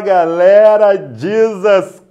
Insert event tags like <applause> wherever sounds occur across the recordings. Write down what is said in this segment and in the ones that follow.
galera, Jesus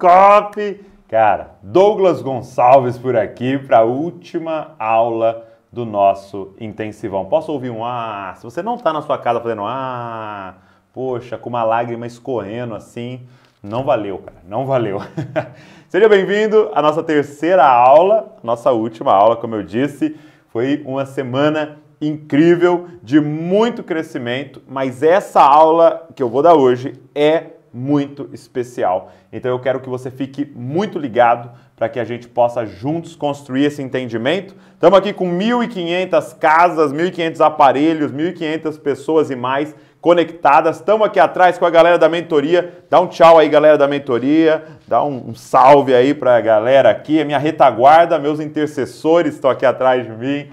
Cara, Douglas Gonçalves por aqui para a última aula do nosso intensivão. Posso ouvir um ah? Se você não está na sua casa fazendo ah, poxa, com uma lágrima escorrendo assim, não valeu, cara, não valeu. <laughs> Seja bem-vindo à nossa terceira aula, nossa última aula, como eu disse, foi uma semana incrível, de muito crescimento, mas essa aula que eu vou dar hoje é muito especial. Então eu quero que você fique muito ligado para que a gente possa juntos construir esse entendimento. Estamos aqui com 1.500 casas, 1.500 aparelhos, 1.500 pessoas e mais conectadas. Estamos aqui atrás com a galera da mentoria. Dá um tchau aí, galera da mentoria. Dá um, um salve aí para a galera aqui. A é minha retaguarda, meus intercessores estão aqui atrás de mim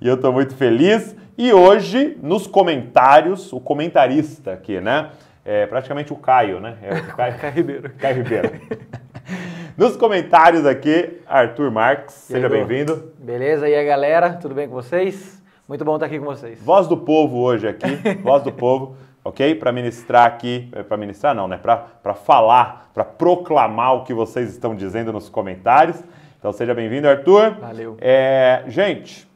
e eu estou muito feliz. E hoje, nos comentários, o comentarista aqui, né? É praticamente o Caio, né? É o <laughs> Caio, Caio Ribeiro. Caio Ribeiro. <laughs> Nos comentários aqui, Arthur Marques, seja bem-vindo. Beleza, e aí galera, tudo bem com vocês? Muito bom estar aqui com vocês. Voz do povo hoje aqui, <laughs> voz do povo, ok? Para ministrar aqui, é, para ministrar não, né? Para falar, para proclamar o que vocês estão dizendo nos comentários. Então seja bem-vindo, Arthur. Valeu. É, gente,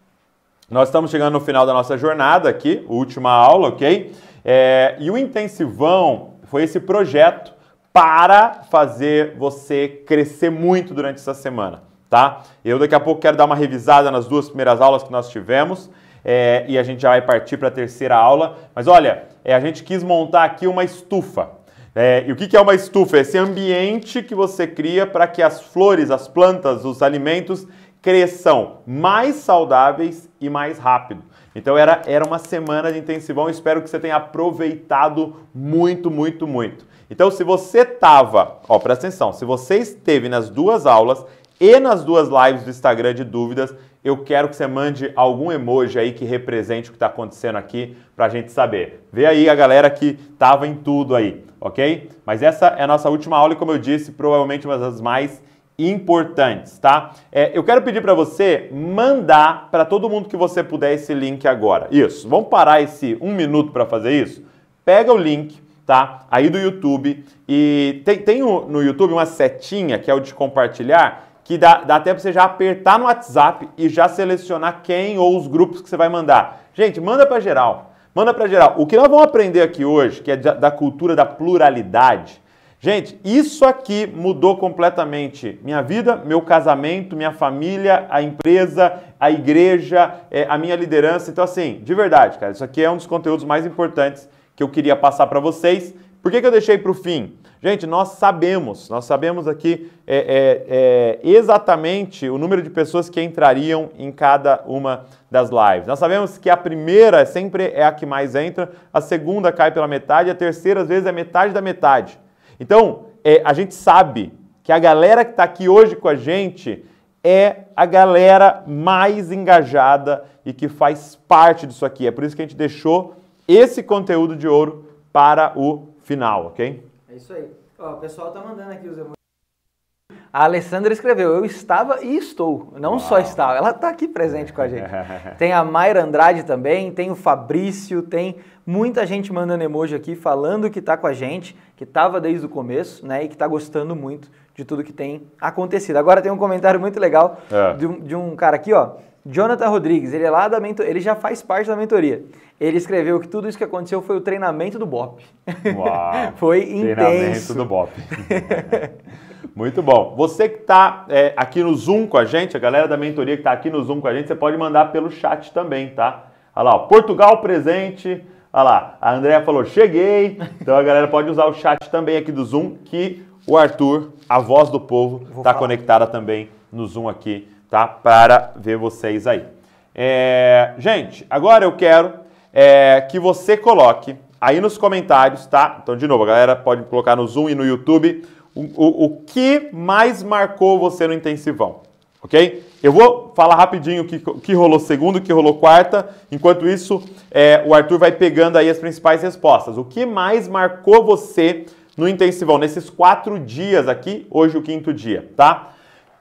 nós estamos chegando no final da nossa jornada aqui, última aula, ok? É, e o Intensivão foi esse projeto para fazer você crescer muito durante essa semana, tá? Eu daqui a pouco quero dar uma revisada nas duas primeiras aulas que nós tivemos é, e a gente já vai partir para a terceira aula. Mas olha, é, a gente quis montar aqui uma estufa. É, e o que, que é uma estufa? É esse ambiente que você cria para que as flores, as plantas, os alimentos cresçam mais saudáveis e mais rápido. Então era, era uma semana de intensivão, espero que você tenha aproveitado muito, muito, muito. Então se você tava, ó, presta atenção, se você esteve nas duas aulas e nas duas lives do Instagram de dúvidas, eu quero que você mande algum emoji aí que represente o que está acontecendo aqui para a gente saber. Vê aí a galera que tava em tudo aí, ok? Mas essa é a nossa última aula e como eu disse, provavelmente uma das mais importantes, tá? É, eu quero pedir para você mandar para todo mundo que você puder esse link agora. Isso, vamos parar esse um minuto para fazer isso? Pega o link, tá? Aí do YouTube e tem, tem no YouTube uma setinha que é o de compartilhar que dá, dá até para você já apertar no WhatsApp e já selecionar quem ou os grupos que você vai mandar. Gente, manda para geral. Manda para geral. O que nós vamos aprender aqui hoje, que é da cultura da pluralidade, Gente, isso aqui mudou completamente minha vida, meu casamento, minha família, a empresa, a igreja, é, a minha liderança. Então, assim, de verdade, cara, isso aqui é um dos conteúdos mais importantes que eu queria passar para vocês. Por que, que eu deixei para o fim? Gente, nós sabemos, nós sabemos aqui é, é, é, exatamente o número de pessoas que entrariam em cada uma das lives. Nós sabemos que a primeira sempre é a que mais entra, a segunda cai pela metade, a terceira às vezes é metade da metade. Então, é, a gente sabe que a galera que está aqui hoje com a gente é a galera mais engajada e que faz parte disso aqui. É por isso que a gente deixou esse conteúdo de ouro para o final, ok? É isso aí. Ó, o pessoal tá mandando aqui os a Alessandra escreveu: Eu estava e estou. Não Uau. só estava, ela está aqui presente com a gente. <laughs> tem a Mayra Andrade também, tem o Fabrício, tem muita gente mandando emoji aqui falando que está com a gente, que estava desde o começo, né? E que está gostando muito de tudo que tem acontecido. Agora tem um comentário muito legal é. de, um, de um cara aqui, ó. Jonathan Rodrigues, ele é lá da mentoria, ele já faz parte da mentoria. Ele escreveu que tudo isso que aconteceu foi o treinamento do BOP. Uau, <laughs> foi intenso. Treinamento do BOP. <laughs> Muito bom. Você que está é, aqui no Zoom com a gente, a galera da mentoria que está aqui no Zoom com a gente, você pode mandar pelo chat também, tá? Olha lá, ó, Portugal presente. Olha lá, a Andrea falou, cheguei. Então a galera pode usar o chat também aqui do Zoom, que o Arthur, a voz do povo, está conectada também no Zoom aqui, tá? Para ver vocês aí. É, gente, agora eu quero é, que você coloque aí nos comentários, tá? Então, de novo, a galera pode colocar no Zoom e no YouTube o, o, que mais marcou você no intensivão, ok? Eu vou falar rapidinho o que, que rolou segunda, o que rolou quarta. Enquanto isso, é, o Arthur vai pegando aí as principais respostas. O que mais marcou você no intensivão, nesses quatro dias aqui, hoje o quinto dia, tá?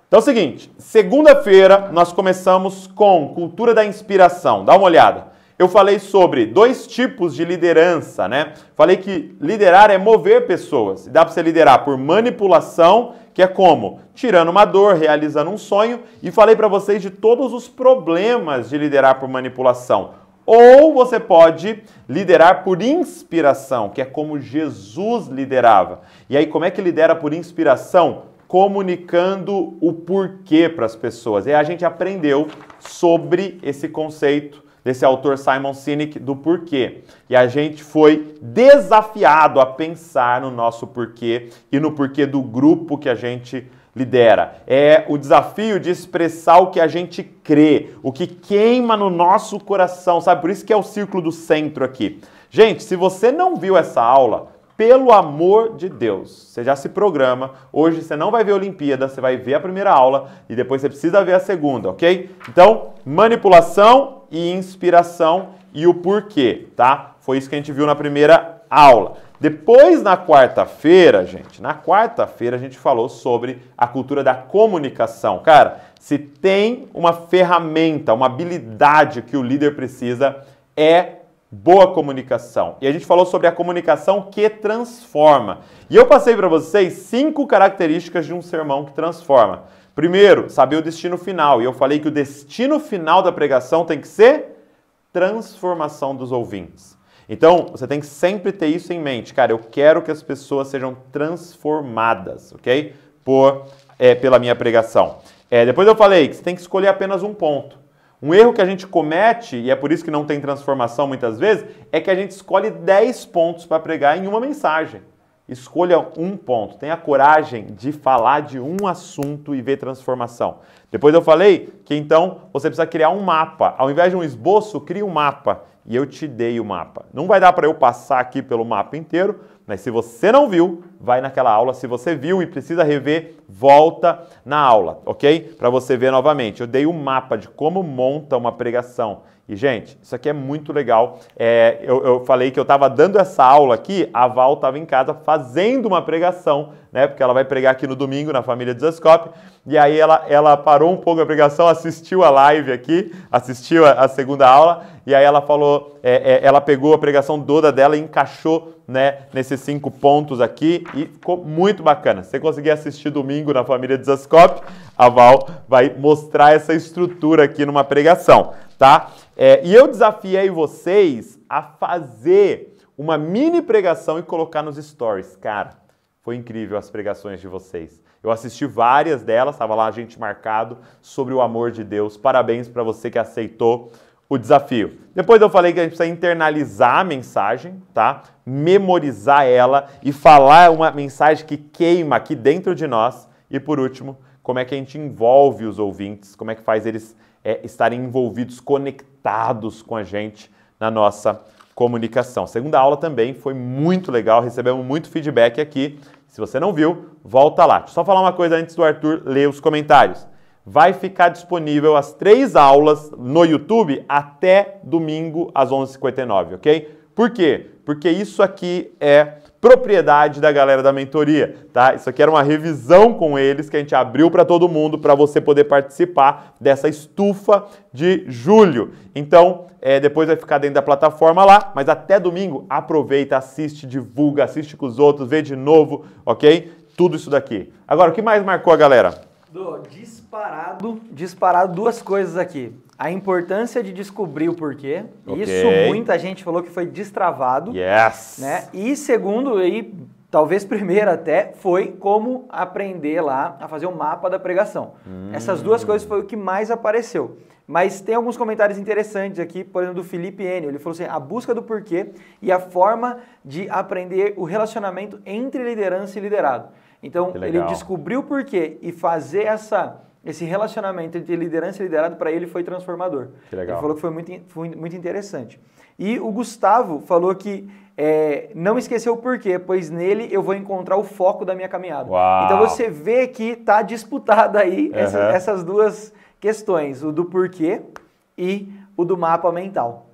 Então é o seguinte, segunda-feira nós começamos com cultura da inspiração. Dá uma olhada eu falei sobre dois tipos de liderança, né? Falei que liderar é mover pessoas. Dá para você liderar por manipulação, que é como tirando uma dor, realizando um sonho, e falei para vocês de todos os problemas de liderar por manipulação. Ou você pode liderar por inspiração, que é como Jesus liderava. E aí, como é que lidera por inspiração? Comunicando o porquê para as pessoas. E a gente aprendeu sobre esse conceito desse autor Simon Sinek do porquê. E a gente foi desafiado a pensar no nosso porquê e no porquê do grupo que a gente lidera. É o desafio de expressar o que a gente crê, o que queima no nosso coração, sabe? Por isso que é o círculo do centro aqui. Gente, se você não viu essa aula, pelo amor de Deus, você já se programa. Hoje você não vai ver a Olimpíada, você vai ver a primeira aula e depois você precisa ver a segunda, ok? Então, manipulação e inspiração e o porquê, tá? Foi isso que a gente viu na primeira aula. Depois, na quarta-feira, gente, na quarta-feira a gente falou sobre a cultura da comunicação. Cara, se tem uma ferramenta, uma habilidade que o líder precisa é boa comunicação. E a gente falou sobre a comunicação que transforma. E eu passei para vocês cinco características de um sermão que transforma. Primeiro, saber o destino final. E eu falei que o destino final da pregação tem que ser transformação dos ouvintes. Então, você tem que sempre ter isso em mente. Cara, eu quero que as pessoas sejam transformadas, ok? Por, é, pela minha pregação. É, depois eu falei que você tem que escolher apenas um ponto. Um erro que a gente comete, e é por isso que não tem transformação muitas vezes, é que a gente escolhe 10 pontos para pregar em uma mensagem. Escolha um ponto, tenha coragem de falar de um assunto e ver transformação. Depois eu falei que então você precisa criar um mapa. Ao invés de um esboço, crie um mapa. E eu te dei o mapa. Não vai dar para eu passar aqui pelo mapa inteiro, mas se você não viu, vai naquela aula. Se você viu e precisa rever, volta na aula, ok? Para você ver novamente. Eu dei o um mapa de como monta uma pregação e, gente, isso aqui é muito legal. É, eu, eu, falei que eu estava dando essa aula aqui, a Val estava em casa fazendo uma pregação, né? Porque ela vai pregar aqui no domingo na família Zascope. E aí ela, ela parou um pouco a pregação, assistiu a live aqui, assistiu a, a segunda aula, e aí ela falou, é, é, ela pegou a pregação toda dela e encaixou né, nesses cinco pontos aqui e ficou muito bacana. Se você conseguir assistir domingo na família Desascope, a Val vai mostrar essa estrutura aqui numa pregação, tá? É, e eu desafiei vocês a fazer uma mini pregação e colocar nos stories, cara. Foi incrível as pregações de vocês. Eu assisti várias delas, estava lá a gente marcado sobre o amor de Deus. Parabéns para você que aceitou o desafio. Depois eu falei que a gente precisa internalizar a mensagem, tá? Memorizar ela e falar uma mensagem que queima aqui dentro de nós. E por último, como é que a gente envolve os ouvintes, como é que faz eles é, estarem envolvidos, conectados com a gente na nossa comunicação. Segunda aula também foi muito legal, recebemos muito feedback aqui. Se você não viu, volta lá. Deixa eu só falar uma coisa antes do Arthur ler os comentários vai ficar disponível as três aulas no YouTube até domingo às 11h59, ok? Por quê? Porque isso aqui é propriedade da galera da mentoria, tá? Isso aqui era uma revisão com eles que a gente abriu para todo mundo para você poder participar dessa estufa de julho. Então, é, depois vai ficar dentro da plataforma lá, mas até domingo aproveita, assiste, divulga, assiste com os outros, vê de novo, ok? Tudo isso daqui. Agora, o que mais marcou a galera? Do, disparado, disparado duas coisas aqui. A importância de descobrir o porquê. Okay. Isso muita gente falou que foi destravado. Yes. Né? E segundo, e talvez primeiro até, foi como aprender lá a fazer o um mapa da pregação. Hum. Essas duas coisas foi o que mais apareceu. Mas tem alguns comentários interessantes aqui, por exemplo, do Felipe Enio. Ele falou assim: a busca do porquê e a forma de aprender o relacionamento entre liderança e liderado. Então, ele descobriu por quê e fazer essa esse relacionamento entre liderança e liderado para ele foi transformador. Que legal. Ele falou que foi muito, foi muito interessante. E o Gustavo falou que é, não esqueceu o porquê, pois nele eu vou encontrar o foco da minha caminhada. Uau. Então você vê que está disputada aí uhum. essas, essas duas questões, o do porquê e o do mapa mental.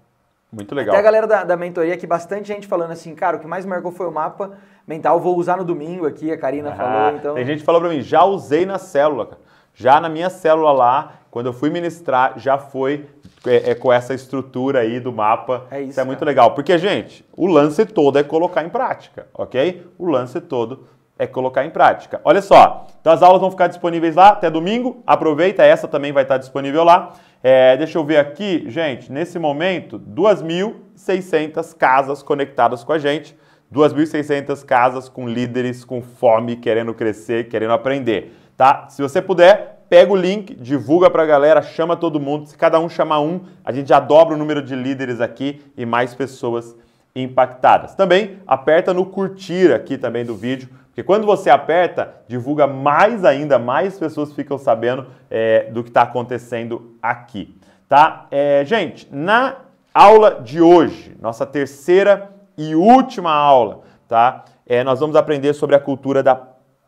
Muito legal. Até a galera da, da mentoria aqui, bastante gente falando assim, cara, o que mais marcou foi o mapa mental. Vou usar no domingo aqui, a Karina ah, falou. Então... Tem gente que falou para mim, já usei na célula, cara. Já na minha célula lá, quando eu fui ministrar, já foi é, é com essa estrutura aí do mapa. É isso. isso é muito legal. Porque, gente, o lance todo é colocar em prática, ok? O lance todo é colocar em prática. Olha só, então as aulas vão ficar disponíveis lá até domingo. Aproveita, essa também vai estar disponível lá. É, deixa eu ver aqui, gente, nesse momento, 2.600 casas conectadas com a gente. 2.600 casas com líderes com fome, querendo crescer, querendo aprender, tá? Se você puder, pega o link, divulga para a galera, chama todo mundo. Se cada um chamar um, a gente já dobra o número de líderes aqui e mais pessoas impactadas. Também aperta no curtir aqui também do vídeo, porque quando você aperta, divulga mais ainda, mais pessoas ficam sabendo é, do que está acontecendo aqui, tá? É, gente, na aula de hoje, nossa terceira e última aula, tá? É, nós vamos aprender sobre a cultura da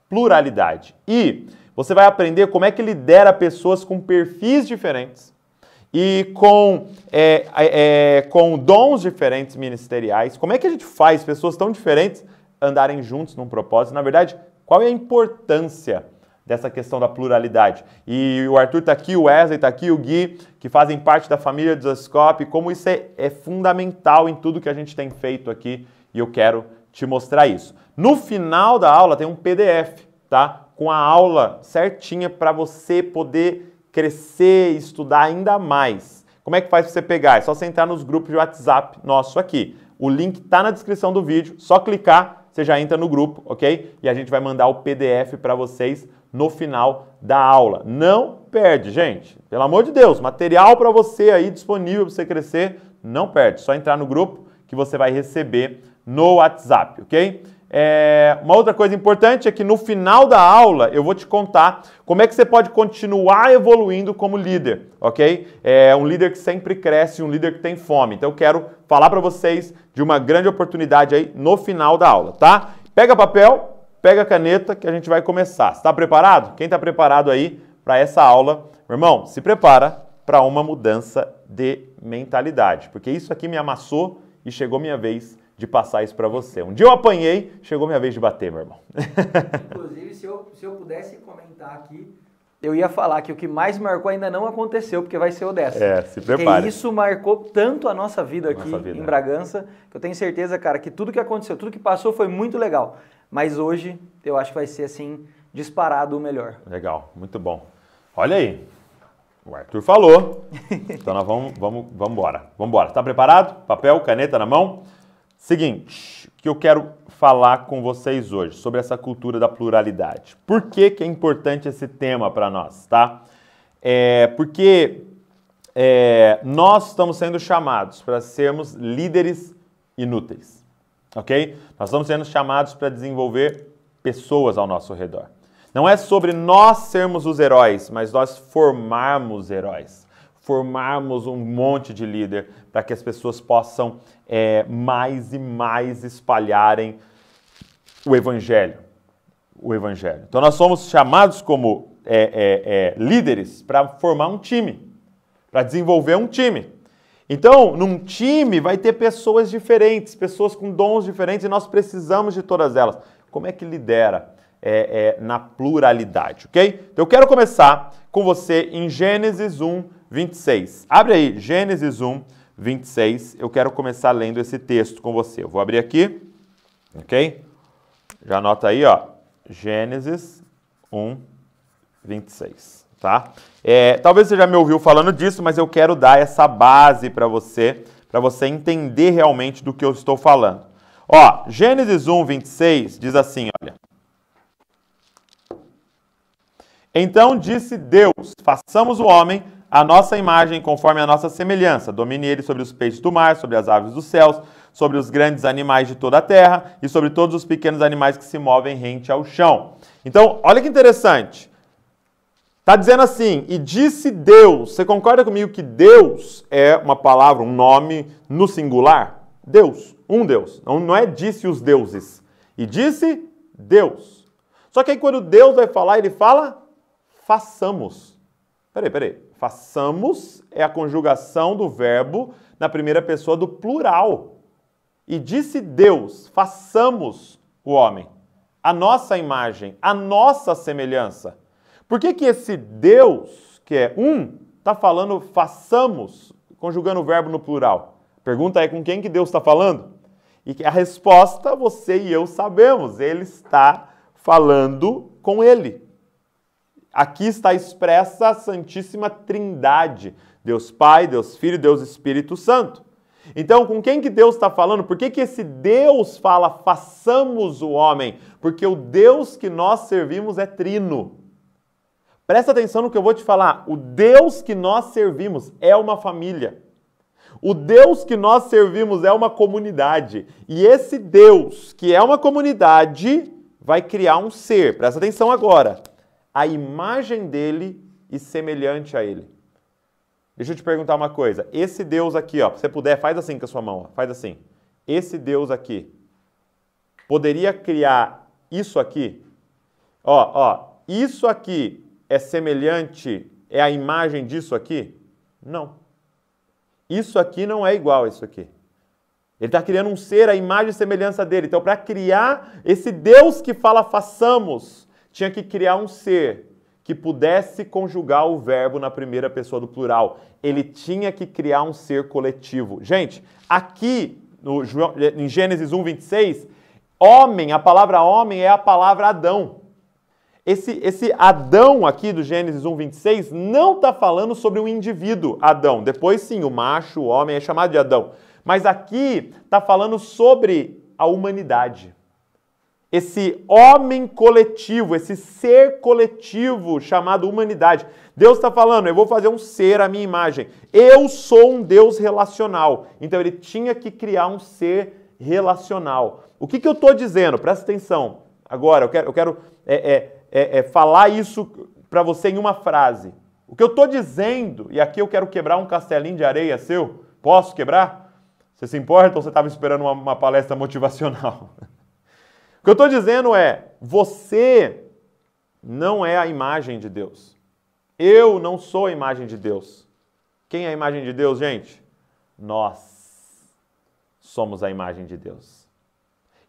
pluralidade. E você vai aprender como é que lidera pessoas com perfis diferentes e com, é, é, é com dons diferentes ministeriais. Como é que a gente faz pessoas tão diferentes andarem juntos num propósito? Na verdade, qual é a importância? dessa questão da pluralidade. E o Arthur está aqui, o Wesley está aqui, o Gui, que fazem parte da família do Zoscope, como isso é, é fundamental em tudo que a gente tem feito aqui e eu quero te mostrar isso. No final da aula tem um PDF, tá? Com a aula certinha para você poder crescer e estudar ainda mais. Como é que faz para você pegar? É só você entrar nos grupos de WhatsApp nosso aqui. O link está na descrição do vídeo, só clicar, você já entra no grupo, ok? E a gente vai mandar o PDF para vocês no final da aula. Não perde, gente. Pelo amor de Deus, material para você aí disponível para você crescer, não perde. Só entrar no grupo que você vai receber no WhatsApp, ok? É, uma outra coisa importante é que no final da aula eu vou te contar como é que você pode continuar evoluindo como líder, ok? É um líder que sempre cresce, um líder que tem fome. Então eu quero falar para vocês de uma grande oportunidade aí no final da aula, tá? Pega papel, pega a caneta que a gente vai começar. Está preparado? Quem está preparado aí para essa aula? Meu irmão, se prepara para uma mudança de mentalidade, porque isso aqui me amassou e chegou minha vez de passar isso para você. Um dia eu apanhei, chegou minha vez de bater, meu irmão. <laughs> Inclusive, se eu, se eu pudesse comentar aqui, eu ia falar que o que mais marcou ainda não aconteceu, porque vai ser o dessa. É, se prepare. E isso marcou tanto a nossa vida aqui vida, em Bragança, que eu tenho certeza, cara, que tudo que aconteceu, tudo que passou foi muito legal. Mas hoje eu acho que vai ser assim disparado o melhor. Legal, muito bom. Olha aí, o Arthur falou. <laughs> Então nós vamos, vamos, vamos embora. Vamos embora. Está preparado? Papel, caneta na mão? Seguinte, que eu quero falar com vocês hoje sobre essa cultura da pluralidade. Por que, que é importante esse tema para nós, tá? É porque é, nós estamos sendo chamados para sermos líderes inúteis ok? Nós estamos sendo chamados para desenvolver pessoas ao nosso redor. Não é sobre nós sermos os heróis, mas nós formarmos heróis, formarmos um monte de líder para que as pessoas possam é, mais e mais espalharem o evangelho, o evangelho. Então nós somos chamados como é, é, é líderes para formar um time, para desenvolver um time. Então, num time vai ter pessoas diferentes, pessoas com dons diferentes e nós precisamos de todas elas. Como é que lidera é, é, na pluralidade, ok? Então, eu quero começar com você em Gênesis 1, 26. Abre aí, Gênesis 1, 26. Eu quero começar lendo esse texto com você. Eu vou abrir aqui, ok? Já anota aí, ó. Gênesis 1, 26 tá? É, talvez você já me ouviu falando disso, mas eu quero dar essa base para você, para você entender realmente do que eu estou falando. Ó, Gênesis 1, 26 diz assim, olha. Então disse Deus, façamos o homem a nossa imagem conforme a nossa semelhança, domine ele sobre os peixes do mar, sobre as aves dos céus, sobre os grandes animais de toda a terra e sobre todos os pequenos animais que se movem rente ao chão. Então, olha que interessante. Está dizendo assim, e disse Deus. Você concorda comigo que Deus é uma palavra, um nome no singular? Deus, um Deus. Não, não é disse os deuses. E disse Deus. Só que aí quando Deus vai falar, ele fala façamos. Peraí, peraí. Façamos é a conjugação do verbo na primeira pessoa do plural. E disse Deus: façamos o homem, a nossa imagem, a nossa semelhança. Por que, que esse Deus, que é um, está falando façamos, conjugando o verbo no plural? Pergunta é com quem que Deus está falando? E a resposta você e eu sabemos, ele está falando com ele. Aqui está expressa a Santíssima Trindade, Deus Pai, Deus Filho, Deus Espírito Santo. Então, com quem que Deus está falando? Por que, que esse Deus fala façamos o homem? Porque o Deus que nós servimos é trino. Presta atenção no que eu vou te falar. O Deus que nós servimos é uma família. O Deus que nós servimos é uma comunidade. E esse Deus, que é uma comunidade, vai criar um ser, presta atenção agora, a imagem dele e semelhante a ele. Deixa eu te perguntar uma coisa. Esse Deus aqui, ó, se você puder, faz assim com a sua mão, ó, faz assim. Esse Deus aqui poderia criar isso aqui? Ó, ó, isso aqui é semelhante, é a imagem disso aqui? Não. Isso aqui não é igual a isso aqui. Ele está criando um ser, a imagem e semelhança dele. Então, para criar esse Deus que fala façamos, tinha que criar um ser que pudesse conjugar o verbo na primeira pessoa do plural. Ele tinha que criar um ser coletivo. Gente, aqui no, em Gênesis 1, 26, homem, a palavra homem é a palavra Adão. Esse, esse Adão aqui do Gênesis 1:26 não está falando sobre um indivíduo, Adão. Depois sim, o macho, o homem é chamado de Adão. Mas aqui está falando sobre a humanidade. Esse homem coletivo, esse ser coletivo chamado humanidade. Deus está falando, eu vou fazer um ser à minha imagem. Eu sou um Deus relacional. Então ele tinha que criar um ser relacional. O que, que eu estou dizendo? Presta atenção. Agora, eu quero, eu quero é, é, é, é, falar isso para você em uma frase. O que eu estou dizendo, e aqui eu quero quebrar um castelinho de areia seu, posso quebrar? Você se importa ou você estava esperando uma, uma palestra motivacional? <laughs> o que eu estou dizendo é: você não é a imagem de Deus. Eu não sou a imagem de Deus. Quem é a imagem de Deus, gente? Nós somos a imagem de Deus.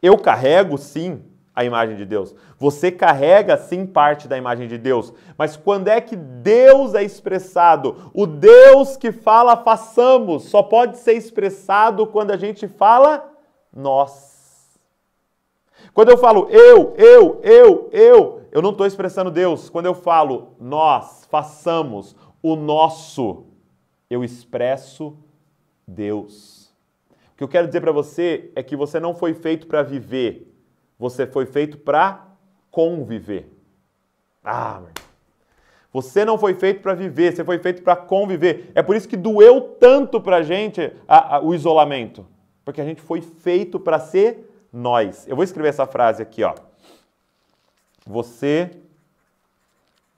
Eu carrego, sim, a imagem de Deus. Você carrega sim parte da imagem de Deus, mas quando é que Deus é expressado? O Deus que fala façamos só pode ser expressado quando a gente fala nós. Quando eu falo eu, eu, eu, eu, eu não estou expressando Deus. Quando eu falo nós, façamos o nosso, eu expresso Deus. O que eu quero dizer para você é que você não foi feito para viver, você foi feito para conviver. Ah, meu você não foi feito para viver, você foi feito para conviver. É por isso que doeu tanto para a gente o isolamento, porque a gente foi feito para ser nós. Eu vou escrever essa frase aqui, ó. Você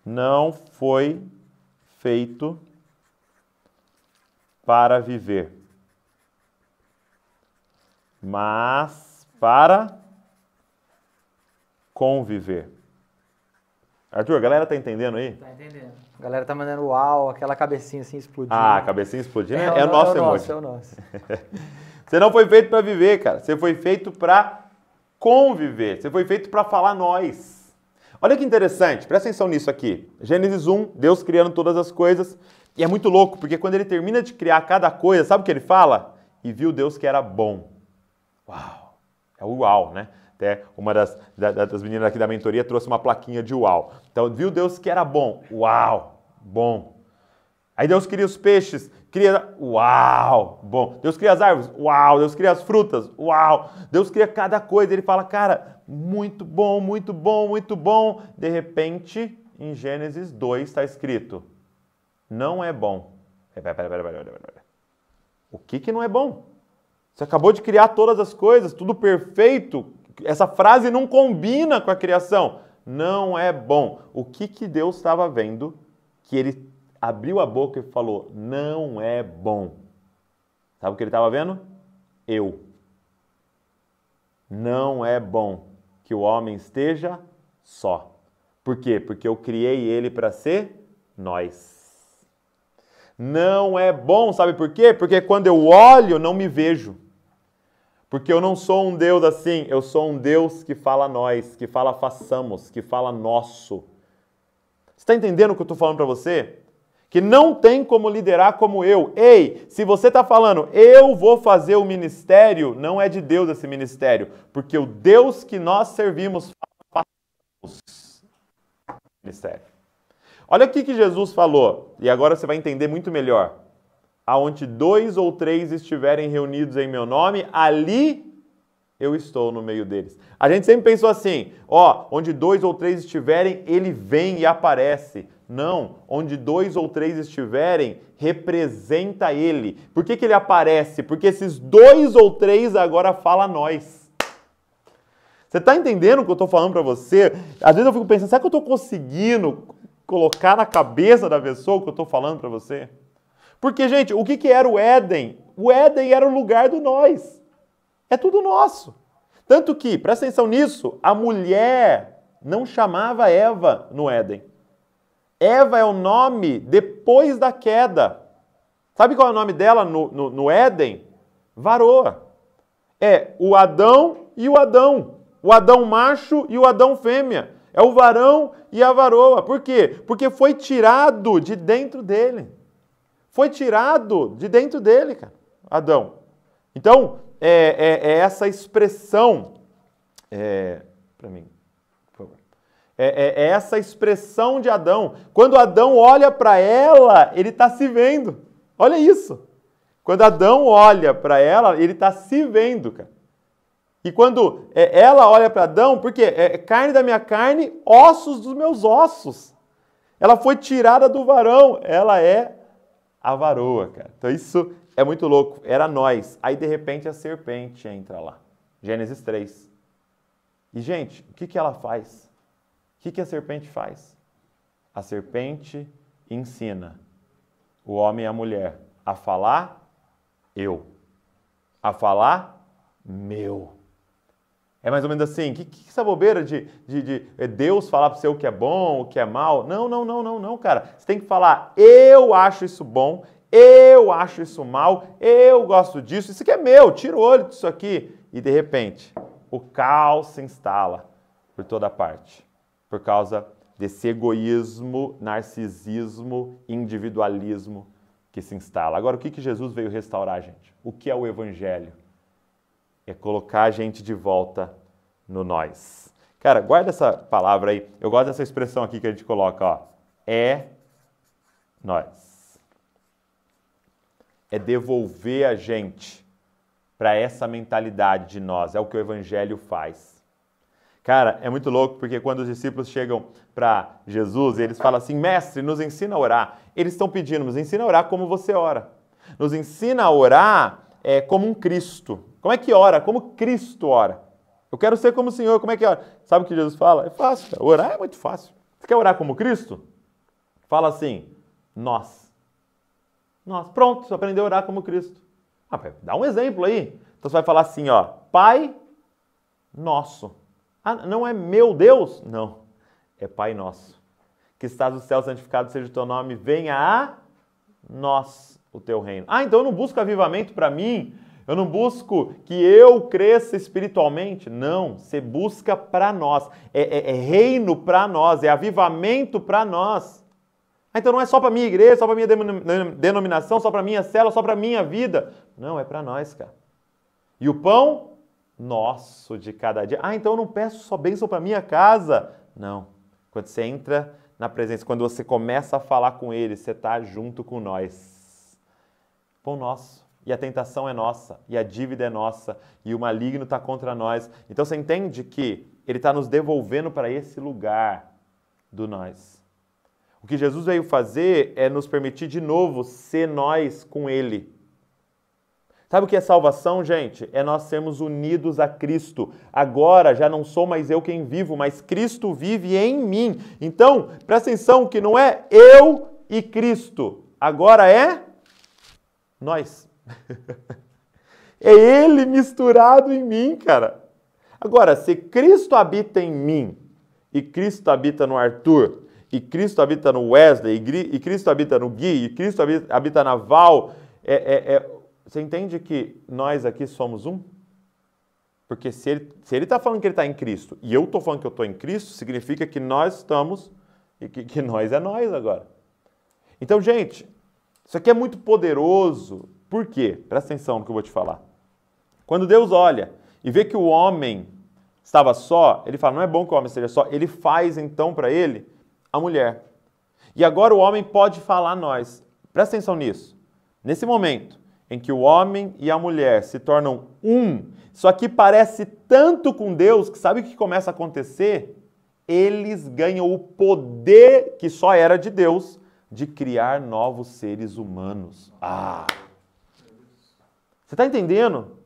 não foi feito para viver, mas para conviver. Arthur, a galera tá entendendo aí? Tá entendendo. A galera tá mandando uau, aquela cabecinha assim explodindo. Ah, a cabecinha explodindo é, é, é o nosso é o emoji. Nosso, é o nosso. <laughs> você não foi feito para viver, cara. Você foi feito para conviver. Você foi feito para falar nós. Olha que interessante, presta atenção nisso aqui. Gênesis 1, Deus criando todas as coisas. E é muito louco, porque quando ele termina de criar cada coisa, sabe o que ele fala? E viu Deus que era bom. Uau! É o uau, né? Até uma das, das meninas aqui da mentoria trouxe uma plaquinha de uau. Então, viu Deus que era bom? Uau! Bom. Aí Deus cria os peixes, cria. Uau! Bom. Deus cria as árvores, uau! Deus cria as frutas, uau! Deus cria cada coisa. Ele fala, cara, muito bom, muito bom, muito bom. De repente, em Gênesis 2 está escrito: não é bom. Pera, pera, pera, pera, pera, O que, que não é bom? Você acabou de criar todas as coisas, tudo perfeito, essa frase não combina com a criação. Não é bom. O que, que Deus estava vendo que ele abriu a boca e falou: Não é bom. Sabe o que ele estava vendo? Eu. Não é bom que o homem esteja só. Por quê? Porque eu criei ele para ser nós. Não é bom, sabe por quê? Porque quando eu olho, não me vejo. Porque eu não sou um Deus assim, eu sou um Deus que fala nós, que fala façamos, que fala nosso. Você está entendendo o que eu estou falando para você? Que não tem como liderar como eu. Ei, se você está falando, eu vou fazer o ministério, não é de Deus esse ministério. Porque o Deus que nós servimos, façamos ministério. Olha o que Jesus falou, e agora você vai entender muito melhor aonde dois ou três estiverem reunidos em meu nome, ali eu estou no meio deles. A gente sempre pensou assim, ó, onde dois ou três estiverem, ele vem e aparece. Não, onde dois ou três estiverem, representa ele. Por que, que ele aparece? Porque esses dois ou três agora falam nós. Você está entendendo o que eu estou falando para você? Às vezes eu fico pensando, será que eu estou conseguindo colocar na cabeça da pessoa o que eu estou falando para você? Porque, gente, o que, que era o Éden? O Éden era o lugar do nós. É tudo nosso. Tanto que, presta atenção nisso, a mulher não chamava Eva no Éden. Eva é o nome depois da queda. Sabe qual é o nome dela no, no, no Éden? Varoa. É o Adão e o Adão. O Adão macho e o Adão fêmea. É o varão e a varoa. Por quê? Porque foi tirado de dentro dele foi tirado de dentro dele, cara, Adão. Então, é, é, é essa expressão, é, para mim, por favor, é, é, é, essa expressão de Adão. Quando Adão olha para ela, ele está se vendo. Olha isso. Quando Adão olha para ela, ele está se vendo, cara. E quando é, ela olha para Adão, porque é carne da minha carne, ossos dos meus ossos. Ela foi tirada do varão, ela é a varoa, cara. Então isso é muito louco. Era nós. Aí de repente a serpente entra lá. Gênesis 3. E gente, o que, que ela faz? O que, que a serpente faz? A serpente ensina o homem e a mulher a falar eu, a falar meu. É mais ou menos assim, que, que essa bobeira de, de, de eh, Deus falar para você o que é bom, o que é mal? Não, não, não, não, não, cara. Você tem que falar, eu acho isso bom, eu acho isso mal, eu gosto disso, isso aqui é meu, tira o olho disso aqui. E de repente, o caos se instala por toda parte, por causa desse egoísmo, narcisismo, individualismo que se instala. Agora, o que, que Jesus veio restaurar, gente? O que é o Evangelho? é colocar a gente de volta no nós. Cara, guarda essa palavra aí. Eu gosto dessa expressão aqui que a gente coloca, ó. É nós. É devolver a gente para essa mentalidade de nós. É o que o evangelho faz. Cara, é muito louco porque quando os discípulos chegam para Jesus, eles falam assim: "Mestre, nos ensina a orar". Eles estão pedindo: "Nos ensina a orar como você ora". Nos ensina a orar é, como um Cristo, como é que ora? Como Cristo ora? Eu quero ser como o Senhor, como é que ora? Sabe o que Jesus fala? É fácil, cara. orar é muito fácil. Você quer orar como Cristo? Fala assim, nós. Nós, pronto, você aprendeu a orar como Cristo. Ah, dá um exemplo aí. Então você vai falar assim, ó, Pai Nosso. Ah, não é meu Deus? Não, é Pai Nosso. Que estás no céu, santificado seja o teu nome, venha a nós o teu reino. Ah, então eu não busco avivamento para mim, eu não busco que eu cresça espiritualmente. Não, você busca para nós. É, é, é reino para nós, é avivamento para nós. Ah, então não é só para minha igreja, só para minha denominação, só para minha cela, só para minha vida. Não, é para nós, cara. E o pão nosso de cada dia. Ah, então eu não peço só bênção para minha casa. Não. Quando você entra na presença, quando você começa a falar com ele, você está junto com nós. Pão nosso e a tentação é nossa, e a dívida é nossa, e o maligno está contra nós. Então você entende que ele está nos devolvendo para esse lugar do nós. O que Jesus veio fazer é nos permitir de novo ser nós com ele. Sabe o que é salvação, gente? É nós sermos unidos a Cristo. Agora já não sou mais eu quem vivo, mas Cristo vive em mim. Então, presta atenção que não é eu e Cristo, agora é nós. <laughs> é Ele misturado em mim, cara. Agora, se Cristo habita em mim, e Cristo habita no Arthur, e Cristo habita no Wesley, e Cristo habita no Gui, e Cristo habita na Val, é, é, é... você entende que nós aqui somos um? Porque se ele está se ele tá falando que ele está em Cristo e eu estou falando que eu estou em Cristo, significa que nós estamos e que, que nós é nós agora. Então, gente, isso aqui é muito poderoso. Por quê? Presta atenção no que eu vou te falar. Quando Deus olha e vê que o homem estava só, ele fala: não é bom que o homem esteja só. Ele faz então para ele a mulher. E agora o homem pode falar a nós. Presta atenção nisso. Nesse momento em que o homem e a mulher se tornam um, isso aqui parece tanto com Deus que sabe o que começa a acontecer? Eles ganham o poder que só era de Deus de criar novos seres humanos. Ah! Você está entendendo?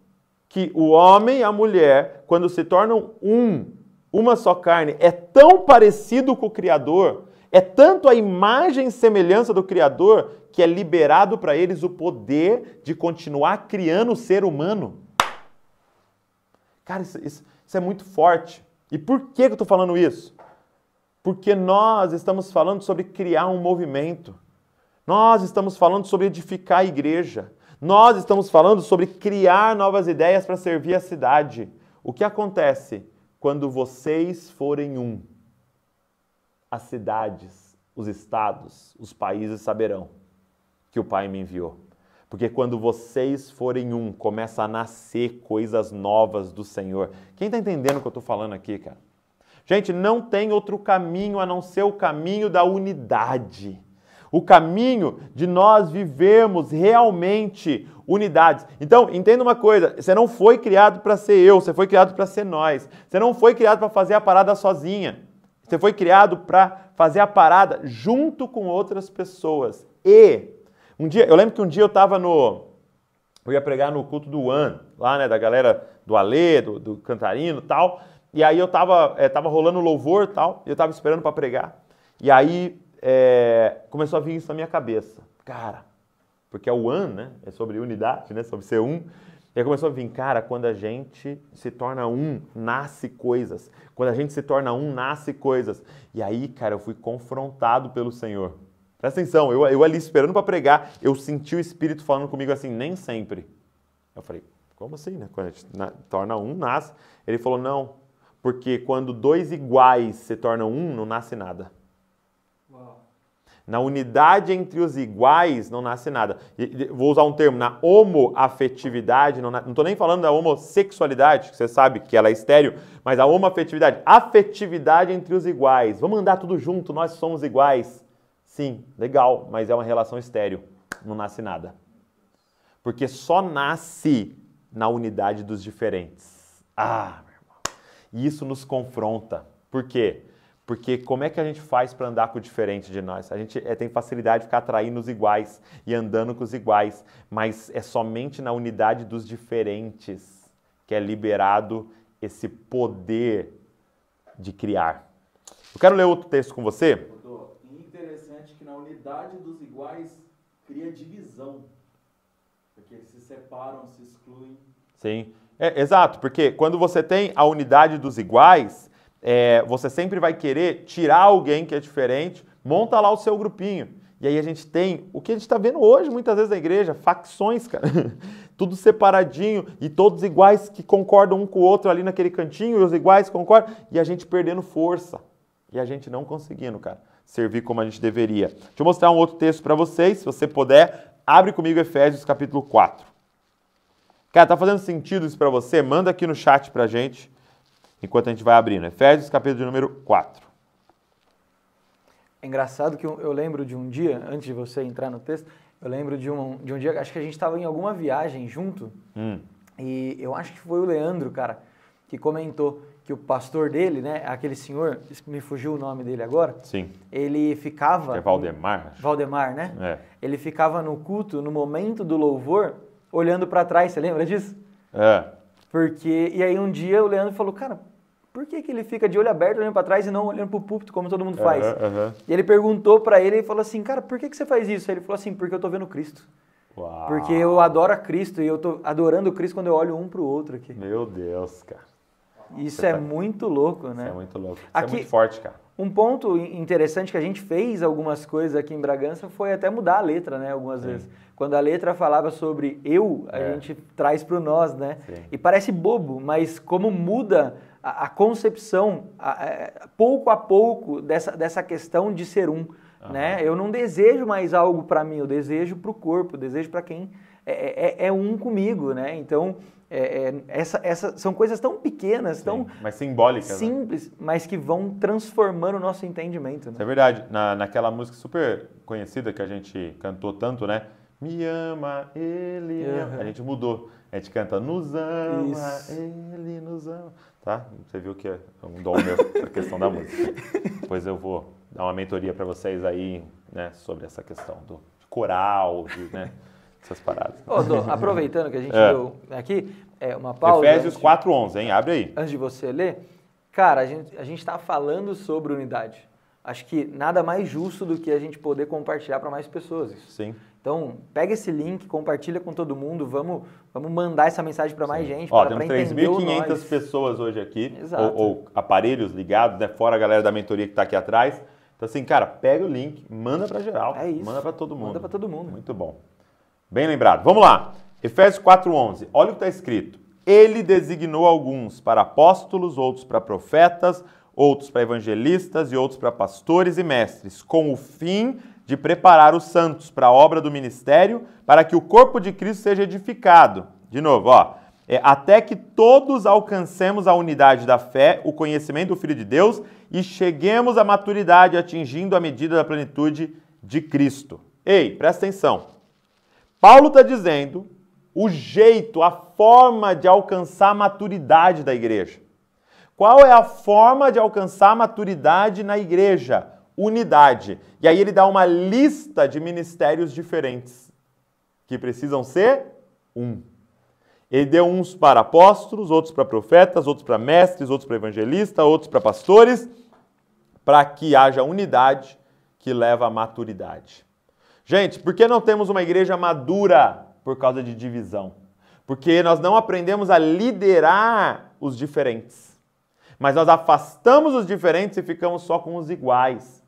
Que o homem e a mulher, quando se tornam um, uma só carne, é tão parecido com o Criador, é tanto a imagem e semelhança do Criador, que é liberado para eles o poder de continuar criando o ser humano. Cara, isso, isso, isso é muito forte. E por que, que eu estou falando isso? Porque nós estamos falando sobre criar um movimento. Nós estamos falando sobre edificar a igreja. Nós estamos falando sobre criar novas ideias para servir a cidade. O que acontece quando vocês forem um? As cidades, os estados, os países saberão que o Pai me enviou. Porque quando vocês forem um, começa a nascer coisas novas do Senhor. Quem está entendendo o que eu estou falando aqui, cara? Gente, não tem outro caminho a não ser o caminho da unidade o caminho de nós vivermos realmente unidades. Então, entenda uma coisa: você não foi criado para ser eu, você foi criado para ser nós. Você não foi criado para fazer a parada sozinha. Você foi criado para fazer a parada junto com outras pessoas. E um dia, eu lembro que um dia eu estava no eu ia pregar no culto do One, lá, né, da galera do Alê, do, do Cantarino, tal. E aí eu tava, é, tava rolando louvor, tal, e eu tava esperando para pregar. E aí é, começou a vir isso na minha cabeça. Cara, porque é o one, né? É sobre unidade, né? Sobre ser um. E aí começou a vir, cara, quando a gente se torna um, nasce coisas. Quando a gente se torna um, nasce coisas. E aí, cara, eu fui confrontado pelo Senhor. Presta atenção, eu, eu ali esperando para pregar, eu senti o Espírito falando comigo assim, nem sempre. Eu falei, como assim, né? Quando a gente na, torna um, nasce. Ele falou, não, porque quando dois iguais se tornam um, não nasce nada. Na unidade entre os iguais não nasce nada. vou usar um termo, na homoafetividade, não estou nem falando da homossexualidade, que você sabe que ela é estéreo, mas a homoafetividade, afetividade entre os iguais. Vamos andar tudo junto, nós somos iguais. Sim, legal, mas é uma relação estéreo, não nasce nada. Porque só nasce na unidade dos diferentes. Ah, meu irmão. E isso nos confronta. Por quê? Porque como é que a gente faz para andar com o diferente de nós? A gente é, tem facilidade de ficar atraindo os iguais e andando com os iguais, mas é somente na unidade dos diferentes que é liberado esse poder de criar. Eu quero ler outro texto com você. Rodô, interessante que na unidade dos iguais cria divisão, porque eles se separam, se excluem. Sim, é, exato, porque quando você tem a unidade dos iguais, é, você sempre vai querer tirar alguém que é diferente, monta lá o seu grupinho. E aí a gente tem o que a gente está vendo hoje muitas vezes na igreja, facções, cara. <laughs> Tudo separadinho e todos iguais que concordam um com o outro ali naquele cantinho e os iguais concordam. E a gente perdendo força. E a gente não conseguindo, cara, servir como a gente deveria. Deixa eu mostrar um outro texto para vocês. Se você puder, abre comigo Efésios capítulo 4. Cara, tá fazendo sentido isso para você? Manda aqui no chat pra gente enquanto a gente vai abrindo. Efésios, capítulo de número 4. É engraçado que eu lembro de um dia, antes de você entrar no texto, eu lembro de um, de um dia, acho que a gente estava em alguma viagem junto, hum. e eu acho que foi o Leandro, cara, que comentou que o pastor dele, né, aquele senhor, me fugiu o nome dele agora. Sim. Ele ficava. É Valdemar. Acho. Valdemar, né? É. Ele ficava no culto, no momento do louvor, olhando para trás. Você lembra disso? É. Porque, e aí um dia o Leandro falou, cara, por que, que ele fica de olho aberto olhando para trás e não olhando para o púlpito, como todo mundo faz? Uhum, uhum. E ele perguntou para ele e falou assim, cara, por que, que você faz isso? Ele falou assim, porque eu estou vendo Cristo. Uau. Porque eu adoro a Cristo e eu estou adorando Cristo quando eu olho um para o outro aqui. Meu Deus, cara. Isso tá é muito louco, né? Isso é muito louco. Isso é aqui, é muito forte, cara. Um ponto interessante que a gente fez algumas coisas aqui em Bragança foi até mudar a letra, né? Algumas Sim. vezes. Quando a letra falava sobre eu, a é. gente traz para o nós, né? Sim. E parece bobo, mas como muda a, a concepção, a, a, é, pouco a pouco, dessa, dessa questão de ser um. Né? Eu não desejo mais algo para mim, eu desejo para o corpo, eu desejo para quem é, é, é, um comigo, né? Então, é, é, essa, essa, são coisas tão pequenas, Sim, tão. Mas simbólicas. Né? Simples, né? mas que vão transformando o nosso entendimento. Né? É verdade. Na, naquela música super conhecida que a gente cantou tanto, né? Me ama, ele. Uhum. A gente mudou. A gente canta, nos ama, Isso. ele nos ama. Tá? Você viu que é um dom meu <laughs> a questão da música. Pois eu vou dar uma mentoria para vocês aí, né, sobre essa questão do coral, de, né? essas paradas. Ô, Dô, aproveitando que a gente <laughs> é. aqui, é, uma pausa. Efésios 4.11, hein? Abre aí. Antes de você ler, cara, a gente a está falando sobre unidade. Acho que nada mais justo do que a gente poder compartilhar para mais pessoas isso. Sim. Então, pega esse link, compartilha com todo mundo, vamos, vamos mandar essa mensagem para mais Sim. gente. Ó, pra, temos 3.500 pessoas hoje aqui, ou, ou, aparelhos ligados, né? fora a galera da mentoria que está aqui atrás. Então, assim, cara, pega o link, manda para geral, é isso. manda para todo mundo. Manda para todo mundo. Muito bom. Bem lembrado. Vamos lá. Efésios 4:11. Olha o que está escrito. Ele designou alguns para apóstolos, outros para profetas, outros para evangelistas e outros para pastores e mestres, com o fim de preparar os santos para a obra do ministério, para que o corpo de Cristo seja edificado. De novo, ó. É, até que todos alcancemos a unidade da fé, o conhecimento do Filho de Deus e cheguemos à maturidade, atingindo a medida da plenitude de Cristo. Ei, presta atenção. Paulo está dizendo o jeito, a forma de alcançar a maturidade da igreja. Qual é a forma de alcançar a maturidade na igreja? Unidade. E aí ele dá uma lista de ministérios diferentes que precisam ser um. Ele deu uns para apóstolos, outros para profetas, outros para mestres, outros para evangelistas, outros para pastores, para que haja unidade que leva à maturidade. Gente, por que não temos uma igreja madura? Por causa de divisão. Porque nós não aprendemos a liderar os diferentes. Mas nós afastamos os diferentes e ficamos só com os iguais.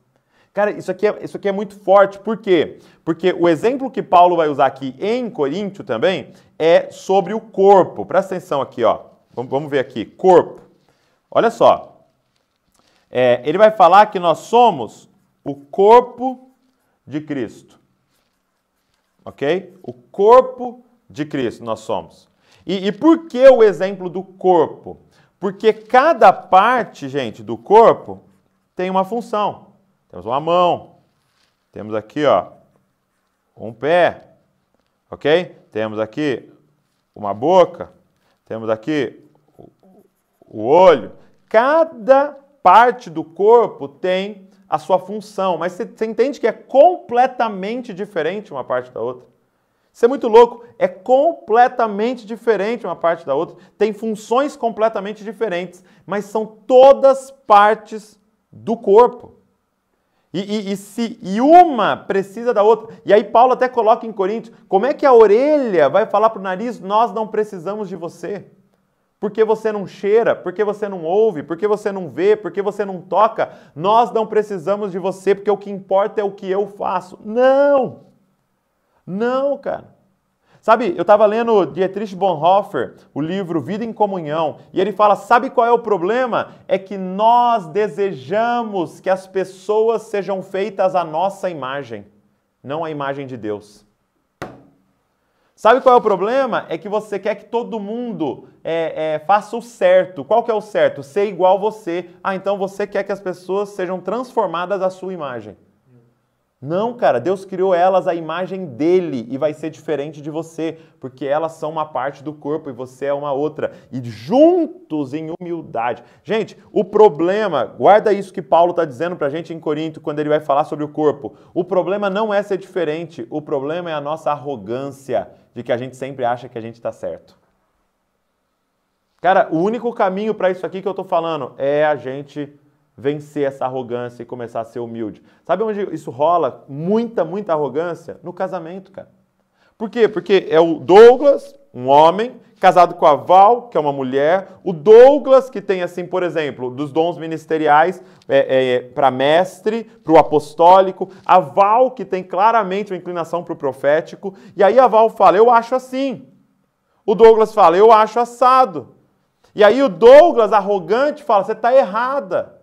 Cara, isso aqui, é, isso aqui é muito forte, por quê? Porque o exemplo que Paulo vai usar aqui em Coríntio também é sobre o corpo. Presta atenção aqui, ó. Vamos, ver aqui. Corpo. Olha só. É, ele vai falar que nós somos o corpo de Cristo ok? O corpo de Cristo nós somos. E, e por que o exemplo do corpo? Porque cada parte, gente, do corpo tem uma função. Temos uma mão, temos aqui, ó, um pé, ok? Temos aqui uma boca, temos aqui o olho. Cada parte do corpo tem a sua função, mas você, você entende que é completamente diferente uma parte da outra. Isso é muito louco. É completamente diferente uma parte da outra. Tem funções completamente diferentes, mas são todas partes do corpo. E, e, e, se, e uma precisa da outra. E aí Paulo até coloca em Coríntios, como é que a orelha vai falar para o nariz, nós não precisamos de você? porque você não cheira, porque você não ouve, porque você não vê, porque você não toca, nós não precisamos de você, porque o que importa é o que eu faço. Não! Não, cara. Sabe, eu estava lendo Dietrich Bonhoeffer, o livro Vida em Comunhão, e ele fala: sabe qual é o problema? É que nós desejamos que as pessoas sejam feitas à nossa imagem, não à imagem de Deus. Sabe qual é o problema? É que você quer que todo mundo é, é, faça o certo. Qual que é o certo? Ser igual você. Ah, então você quer que as pessoas sejam transformadas à sua imagem. Não, cara, Deus criou elas à imagem dele e vai ser diferente de você, porque elas são uma parte do corpo e você é uma outra, e juntos em humildade. Gente, o problema, guarda isso que Paulo está dizendo para a gente em Corinto, quando ele vai falar sobre o corpo. O problema não é ser diferente, o problema é a nossa arrogância de que a gente sempre acha que a gente está certo. Cara, o único caminho para isso aqui que eu estou falando é a gente vencer essa arrogância e começar a ser humilde. Sabe onde isso rola? Muita, muita arrogância? No casamento, cara. Por quê? Porque é o Douglas, um homem, casado com a Val, que é uma mulher. O Douglas, que tem, assim, por exemplo, dos dons ministeriais é, é, é para mestre, para o apostólico. A Val, que tem claramente uma inclinação para o profético. E aí a Val fala, eu acho assim. O Douglas fala, eu acho assado. E aí o Douglas, arrogante, fala: você está errada.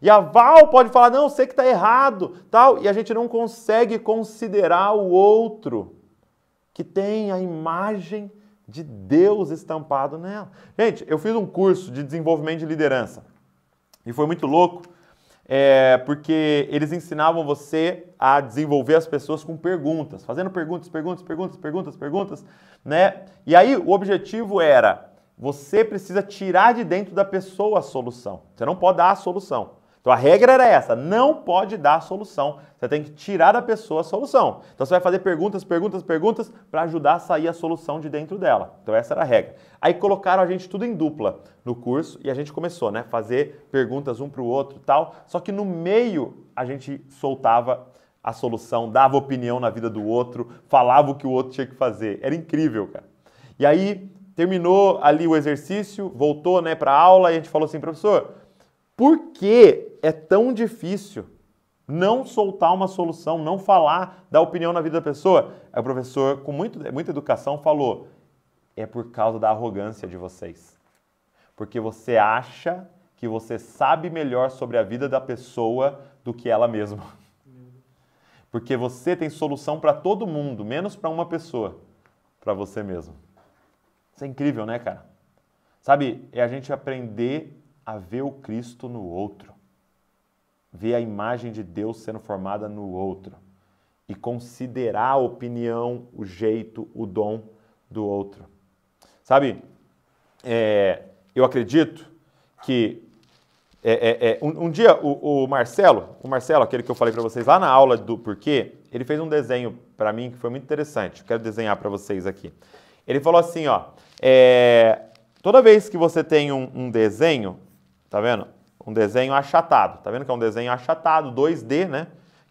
E a Val pode falar: não, sei que está errado, tal. E a gente não consegue considerar o outro que tem a imagem de Deus estampado nela. Gente, eu fiz um curso de desenvolvimento de liderança e foi muito louco, é, porque eles ensinavam você a desenvolver as pessoas com perguntas, fazendo perguntas, perguntas, perguntas, perguntas, perguntas, né? E aí o objetivo era você precisa tirar de dentro da pessoa a solução. Você não pode dar a solução. Então a regra era essa: não pode dar a solução. Você tem que tirar da pessoa a solução. Então você vai fazer perguntas, perguntas, perguntas para ajudar a sair a solução de dentro dela. Então essa era a regra. Aí colocaram a gente tudo em dupla no curso e a gente começou, né, fazer perguntas um para o outro, tal. Só que no meio a gente soltava a solução, dava opinião na vida do outro, falava o que o outro tinha que fazer. Era incrível, cara. E aí terminou ali o exercício, voltou né, para a aula e a gente falou assim, professor, por que é tão difícil não soltar uma solução, não falar da opinião na vida da pessoa? Aí o professor, com muito, muita educação, falou, é por causa da arrogância de vocês. Porque você acha que você sabe melhor sobre a vida da pessoa do que ela mesma. Porque você tem solução para todo mundo, menos para uma pessoa, para você mesmo. Isso é incrível, né, cara? Sabe, é a gente aprender a ver o Cristo no outro, ver a imagem de Deus sendo formada no outro e considerar a opinião, o jeito, o dom do outro. Sabe, é, eu acredito que é, é, é um, um, dia o, o, Marcelo, o Marcelo, aquele que eu falei para vocês lá na aula do porquê, ele fez um desenho para mim que foi muito interessante. quero desenhar para vocês aqui. Ele falou assim, ó, é, toda vez que você tem um, um, desenho, tá vendo? Um desenho achatado, tá vendo que é um desenho achatado, 2D, né?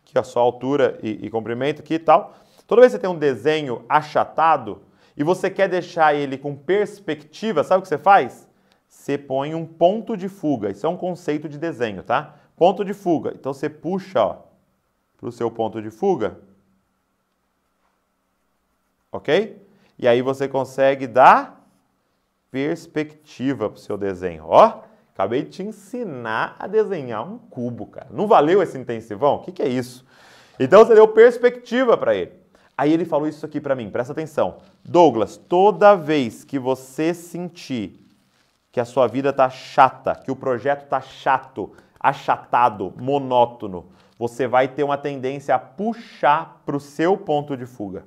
Que é só altura e, e comprimento aqui e tal. Toda vez que você tem um desenho achatado e você quer deixar ele com perspectiva, sabe o que você faz? Você põe um ponto de fuga. Isso é um conceito de desenho, tá? Ponto de fuga. Então você puxa, ó, pro seu ponto de fuga. Ok? E aí você consegue dar perspectiva para o seu desenho. Ó, acabei de te ensinar a desenhar um cubo, cara. Não valeu esse intensivão? O que, que é isso? Então você deu perspectiva para ele. Aí ele falou isso aqui para mim, presta atenção. Douglas, toda vez que você sentir que a sua vida tá chata, que o projeto tá chato, achatado, monótono, você vai ter uma tendência a puxar para o seu ponto de fuga.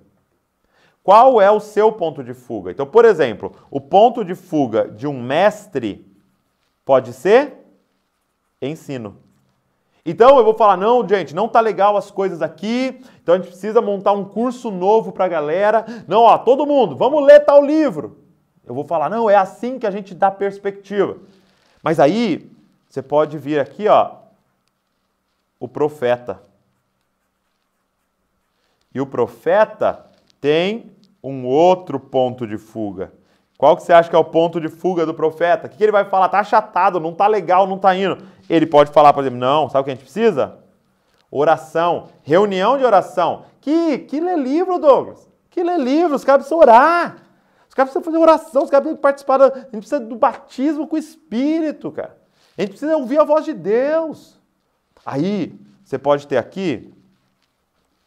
Qual é o seu ponto de fuga? Então, por exemplo, o ponto de fuga de um mestre pode ser ensino. Então eu vou falar, não, gente, não tá legal as coisas aqui, então a gente precisa montar um curso novo para a galera. Não, ó, todo mundo, vamos ler tal livro. Eu vou falar, não, é assim que a gente dá perspectiva. Mas aí você pode vir aqui, ó, o profeta. E o profeta tem um outro ponto de fuga. Qual que você acha que é o ponto de fuga do profeta? O que ele vai falar? Tá achatado, não tá legal, não tá indo. Ele pode falar, por exemplo, não, sabe o que a gente precisa? Oração, reunião de oração. Que, que lê livro, Douglas? Que lê livro, os caras precisam orar. Os caras precisam fazer oração, os caras precisam participar, da, a gente precisa do batismo com o Espírito, cara. A gente precisa ouvir a voz de Deus. Aí, você pode ter aqui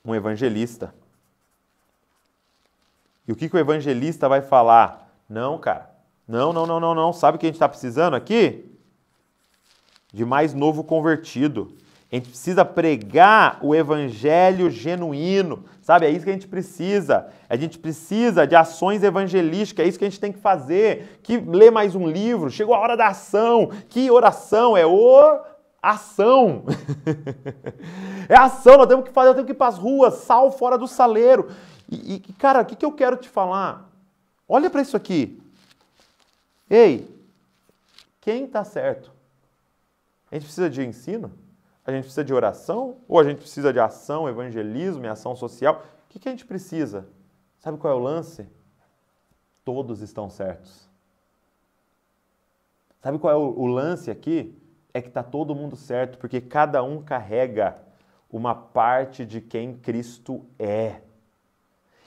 um evangelista e o que, que o evangelista vai falar? Não, cara. Não, não, não, não, não. Sabe o que a gente está precisando aqui? De mais novo convertido. A gente precisa pregar o evangelho genuíno, sabe? É isso que a gente precisa. A gente precisa de ações evangelísticas, é isso que a gente tem que fazer. Que ler mais um livro, chegou a hora da ação. Que oração é o ação. <laughs> é ação, nós temos que fazer, nós temos que ir para as ruas, sal fora do saleiro. E, e cara, o que, que eu quero te falar? Olha para isso aqui. Ei, quem está certo? A gente precisa de ensino? A gente precisa de oração? Ou a gente precisa de ação, evangelismo e ação social? O que, que a gente precisa? Sabe qual é o lance? Todos estão certos. Sabe qual é o, o lance aqui? É que está todo mundo certo, porque cada um carrega uma parte de quem Cristo é.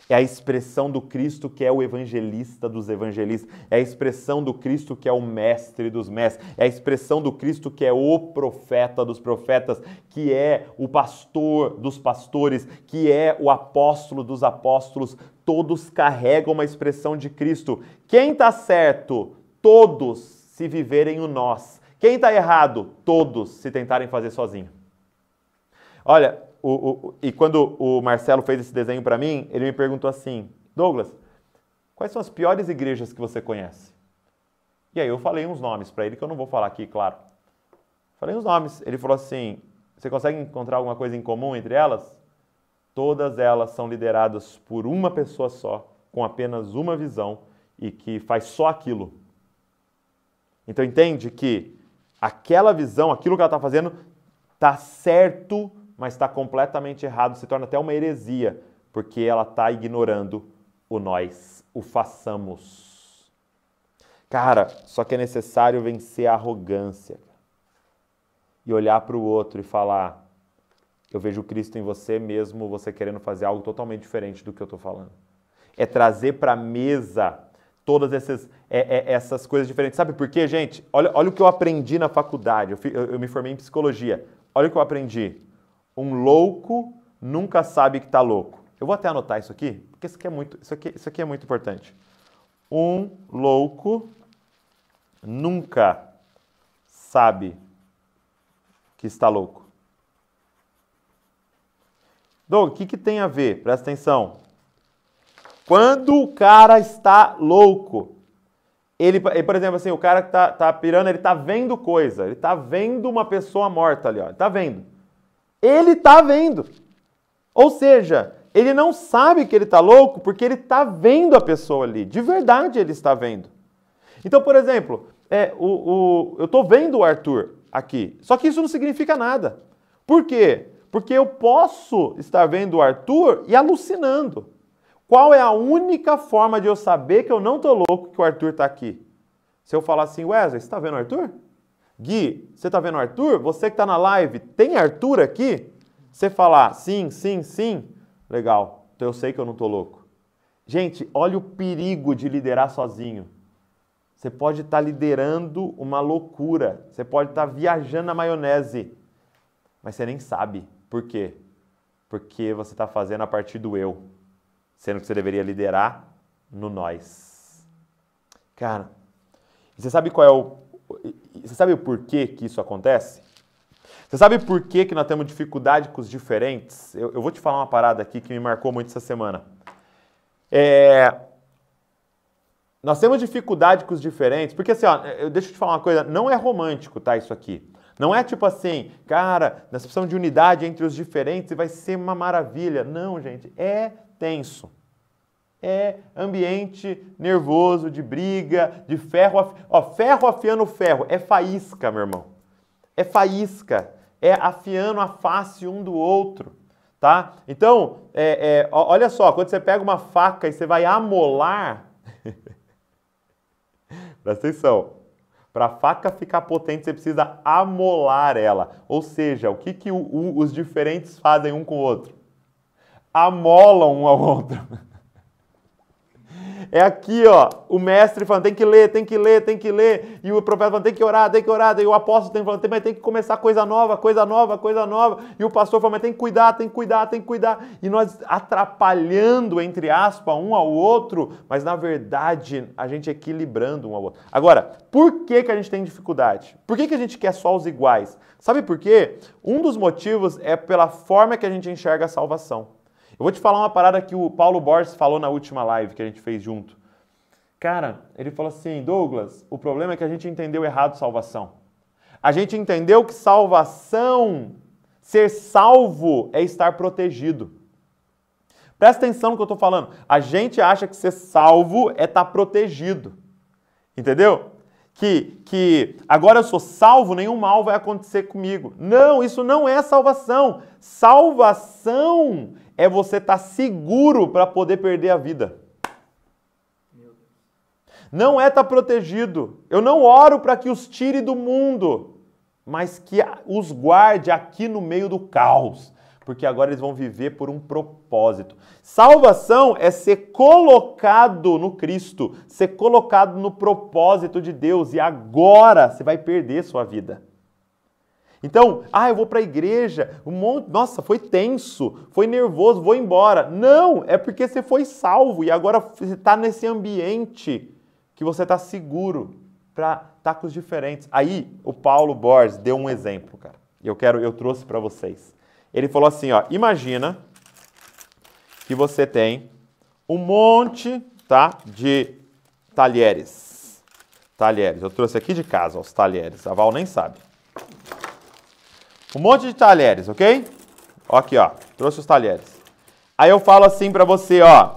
É a expressão do Cristo que é o evangelista dos evangelistas. É a expressão do Cristo que é o mestre dos mestres. É a expressão do Cristo que é o profeta dos profetas, que é o pastor dos pastores, que é o apóstolo dos apóstolos. Todos carregam uma expressão de Cristo. Quem está certo? Todos, se viverem o nós. Quem está errado? Todos, se tentarem fazer sozinho. Olha, o, o, e quando o Marcelo fez esse desenho para mim, ele me perguntou assim: Douglas, quais são as piores igrejas que você conhece? E aí eu falei uns nomes para ele que eu não vou falar aqui, claro. Falei uns nomes. Ele falou assim: Você consegue encontrar alguma coisa em comum entre elas? Todas elas são lideradas por uma pessoa só, com apenas uma visão e que faz só aquilo. Então entende que aquela visão, aquilo que ela está fazendo, está certo mas está completamente errado, se torna até uma heresia, porque ela está ignorando o nós, o façamos. Cara, só que é necessário vencer a arrogância e olhar para o outro e falar: eu vejo Cristo em você mesmo, você querendo fazer algo totalmente diferente do que eu estou falando. É trazer para a mesa todas essas, é, é, essas coisas diferentes. Sabe por quê, gente? Olha, olha o que eu aprendi na faculdade. Eu, eu, eu me formei em psicologia. Olha o que eu aprendi. Um louco nunca sabe que está louco. Eu vou até anotar isso aqui, porque isso aqui é muito, isso aqui, isso aqui é muito importante. Um louco nunca sabe que está louco. Doug, o que, que tem a ver? Presta atenção. Quando o cara está louco, ele, por exemplo, assim, o cara que está tá pirando, ele está vendo coisa, ele está vendo uma pessoa morta ali, ó, ele está vendo. Ele está vendo. Ou seja, ele não sabe que ele está louco porque ele está vendo a pessoa ali. De verdade ele está vendo. Então, por exemplo, é, o, o eu estou vendo o Arthur aqui. Só que isso não significa nada. Por quê? Porque eu posso estar vendo o Arthur e alucinando. Qual é a única forma de eu saber que eu não estou louco que o Arthur está aqui? Se eu falar assim, Wesley, você está vendo o Arthur? Gui, você tá vendo Arthur? Você que tá na live, tem Arthur aqui? Você falar ah, sim, sim, sim, legal, então eu sei que eu não tô louco. Gente, olha o perigo de liderar sozinho. Você pode estar tá liderando uma loucura, você pode estar tá viajando na maionese, mas você nem sabe. Por quê? Porque você está fazendo a partir do eu, sendo que você deveria liderar no nós. Cara, você sabe qual é o você sabe o porquê que isso acontece? Você sabe por que, que nós temos dificuldade com os diferentes? Eu, eu, vou te falar uma parada aqui que me marcou muito essa semana. É... Nós temos dificuldade com os diferentes, porque assim, ó, é, eu, deixa eu te falar uma coisa, não é romântico, tá, isso aqui. Não é tipo assim, cara, nós precisamos de unidade entre os diferentes e vai ser uma maravilha. Não, gente, é tenso é ambiente nervoso, de briga, de ferro. Af... Ó, ferro afiando ferro. É faísca, meu irmão. É faísca. É afiando a face um do outro. Tá? Então, é, é, olha só, quando você pega uma faca e você vai amolar. <laughs> Presta atenção. Para a faca ficar potente, você precisa amolar ela. Ou seja, o que, que o, o, os diferentes fazem um com o outro? Amolam um ao <laughs> outro. É aqui, ó, o mestre falando, tem que ler, tem que ler, tem que ler, e o profeta falando, tem que orar, tem que orar, e o apóstolo tem falando, mas tem que começar coisa nova, coisa nova, coisa nova, e o pastor falando, mas tem que cuidar, tem que cuidar, tem que cuidar, e nós atrapalhando, entre aspas, um ao outro, mas na verdade a gente equilibrando um ao outro. Agora, por que, que a gente tem dificuldade? Por que, que a gente quer só os iguais? Sabe por quê? Um dos motivos é pela forma que a gente enxerga a salvação. Eu vou te falar uma parada que o Paulo Borges falou na última live que a gente fez junto. Cara, ele falou assim: Douglas, o problema é que a gente entendeu errado salvação. A gente entendeu que salvação, ser salvo, é estar protegido. Presta atenção no que eu estou falando. A gente acha que ser salvo é estar tá protegido. Entendeu? Que, que agora eu sou salvo, nenhum mal vai acontecer comigo. Não, isso não é salvação. Salvação é você estar tá seguro para poder perder a vida. Não é estar tá protegido. Eu não oro para que os tire do mundo, mas que os guarde aqui no meio do caos, porque agora eles vão viver por um propósito. Salvação é ser colocado no Cristo, ser colocado no propósito de Deus e agora você vai perder sua vida. Então, ah, eu vou para a igreja, um monte, nossa, foi tenso, foi nervoso, vou embora. Não, é porque você foi salvo e agora você está nesse ambiente que você está seguro para tacos tá diferentes. Aí, o Paulo Borges deu um exemplo, cara. Eu quero, eu trouxe para vocês. Ele falou assim, ó, imagina que você tem um monte, tá, de talheres. Talheres. Eu trouxe aqui de casa ó, os talheres. A Val nem sabe. Um monte de talheres, ok? aqui, ó. Trouxe os talheres. Aí eu falo assim para você, ó.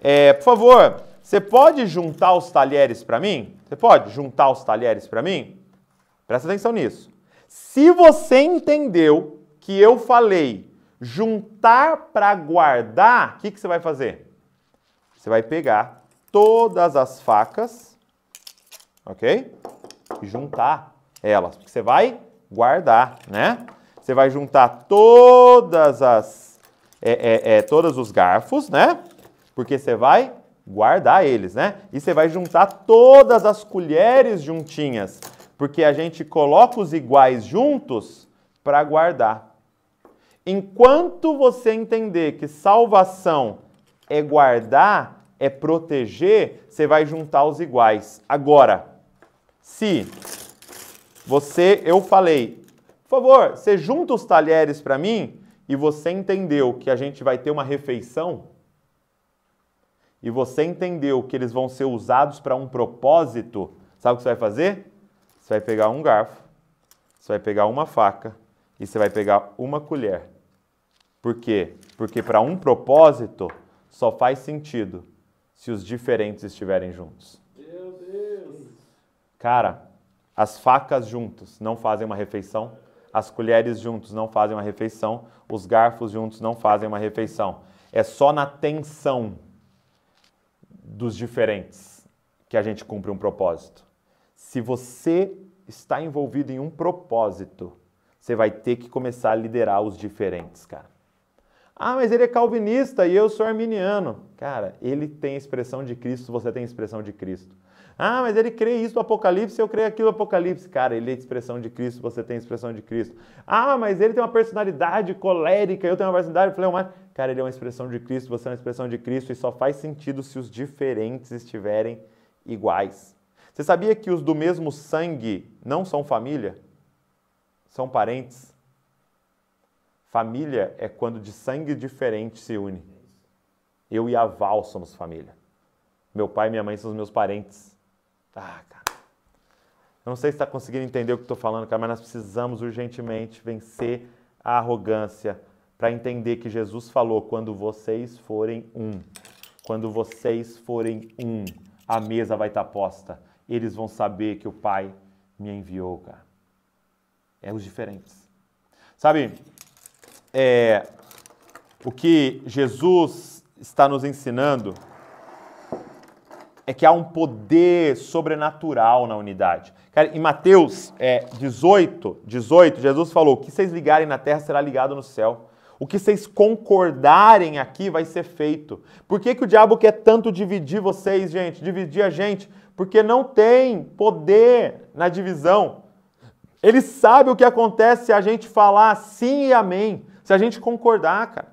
É, por favor, você pode juntar os talheres para mim? Você pode juntar os talheres para mim? Presta atenção nisso. Se você entendeu que eu falei juntar para guardar, o que, que você vai fazer? Você vai pegar todas as facas, ok? E juntar elas. Porque você vai guardar, né? Você vai juntar todas as, é, é, é, todos os garfos, né? Porque você vai guardar eles, né? E você vai juntar todas as colheres juntinhas, porque a gente coloca os iguais juntos para guardar. Enquanto você entender que salvação é guardar, é proteger, você vai juntar os iguais. Agora, se você, eu falei, por favor, você junta os talheres para mim e você entendeu que a gente vai ter uma refeição e você entendeu que eles vão ser usados para um propósito, sabe o que você vai fazer? Você vai pegar um garfo, você vai pegar uma faca e você vai pegar uma colher. Por quê? Porque para um propósito só faz sentido se os diferentes estiverem juntos. Meu Deus! Cara, as facas juntos não fazem uma refeição, as colheres juntos não fazem uma refeição, os garfos juntos não fazem uma refeição. É só na tensão dos diferentes que a gente cumpre um propósito. Se você está envolvido em um propósito, você vai ter que começar a liderar os diferentes, cara. Ah, mas ele é calvinista e eu sou arminiano. Cara, ele tem a expressão de Cristo, você tem a expressão de Cristo. Ah, mas ele crê isso no Apocalipse, eu creio aquilo no Apocalipse. Cara, ele é expressão de Cristo, você tem expressão de Cristo. Ah, mas ele tem uma personalidade colérica, eu tenho uma personalidade fleumática. Cara, ele é uma expressão de Cristo, você é uma expressão de Cristo e só faz sentido se os diferentes estiverem iguais. Você sabia que os do mesmo sangue não são família? São parentes. Família é quando de sangue diferente se une. Eu e a Val somos família. Meu pai e minha mãe são os meus parentes. Ah, cara. Eu Não sei se está conseguindo entender o que estou falando, cara, mas nós precisamos urgentemente vencer a arrogância para entender que Jesus falou: quando vocês forem um, quando vocês forem um, a mesa vai estar tá posta. Eles vão saber que o Pai me enviou, cara. É os diferentes. Sabe, é, o que Jesus está nos ensinando é que há um poder sobrenatural na unidade. Cara, em Mateus é, 18, 18, Jesus falou: O que vocês ligarem na terra será ligado no céu. O que vocês concordarem aqui vai ser feito. Por que, que o diabo quer tanto dividir vocês, gente? Dividir a gente? Porque não tem poder na divisão. Ele sabe o que acontece se a gente falar sim e amém, se a gente concordar, cara.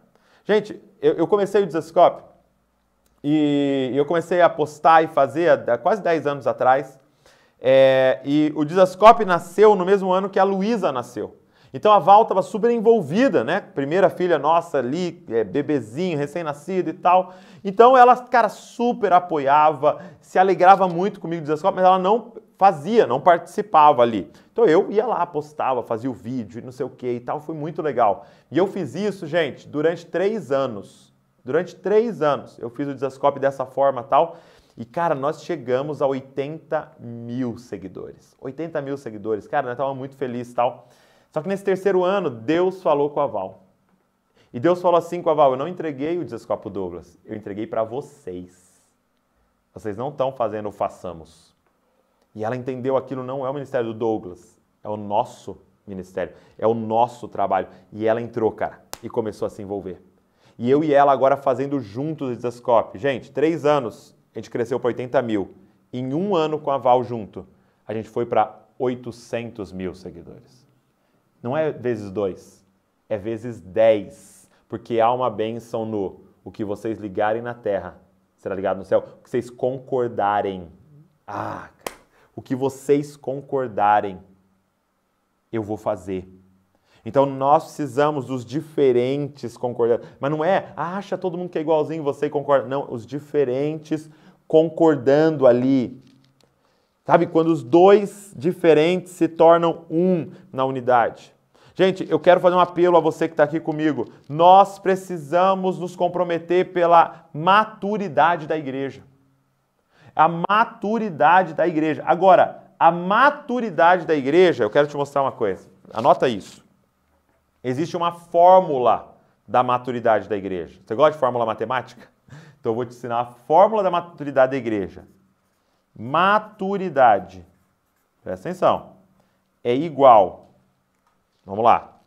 Gente, eu, eu comecei o Desascope e eu comecei a postar e fazer há quase 10 anos atrás. É, e o Disascope nasceu no mesmo ano que a Luísa nasceu. Então a Val estava super envolvida, né? Primeira filha nossa ali, é, bebezinho, recém-nascido e tal. Então ela, cara, super apoiava, se alegrava muito comigo Disascope, mas ela não fazia, não participava ali. Então eu ia lá, postava, fazia o vídeo e não sei o que e tal. Foi muito legal. E eu fiz isso, gente, durante três anos. Durante três anos eu fiz o Desascope dessa forma tal. E, cara, nós chegamos a 80 mil seguidores. 80 mil seguidores. Cara, nós estávamos muito felizes tal. Só que nesse terceiro ano, Deus falou com a Val. E Deus falou assim com a Val: Eu não entreguei o Desascope Douglas, eu entreguei para vocês. Vocês não estão fazendo o façamos. E ela entendeu aquilo não é o ministério do Douglas, é o nosso ministério, é o nosso trabalho. E ela entrou, cara, e começou a se envolver. E eu e ela agora fazendo juntos o Desascope. Gente, três anos, a gente cresceu para 80 mil. Em um ano com a Val junto, a gente foi para 800 mil seguidores. Não é vezes dois, é vezes dez, Porque há uma bênção no o que vocês ligarem na terra será ligado no céu, o que vocês concordarem. Ah, o que vocês concordarem, eu vou fazer então nós precisamos dos diferentes concordando. Mas não é, acha todo mundo que é igualzinho você e concorda. Não, os diferentes concordando ali. Sabe, quando os dois diferentes se tornam um na unidade. Gente, eu quero fazer um apelo a você que está aqui comigo. Nós precisamos nos comprometer pela maturidade da igreja. A maturidade da igreja. Agora, a maturidade da igreja, eu quero te mostrar uma coisa. Anota isso. Existe uma fórmula da maturidade da igreja. Você gosta de fórmula matemática? <laughs> Então eu vou te ensinar a fórmula da maturidade da igreja. Maturidade, presta atenção, é igual, vamos lá,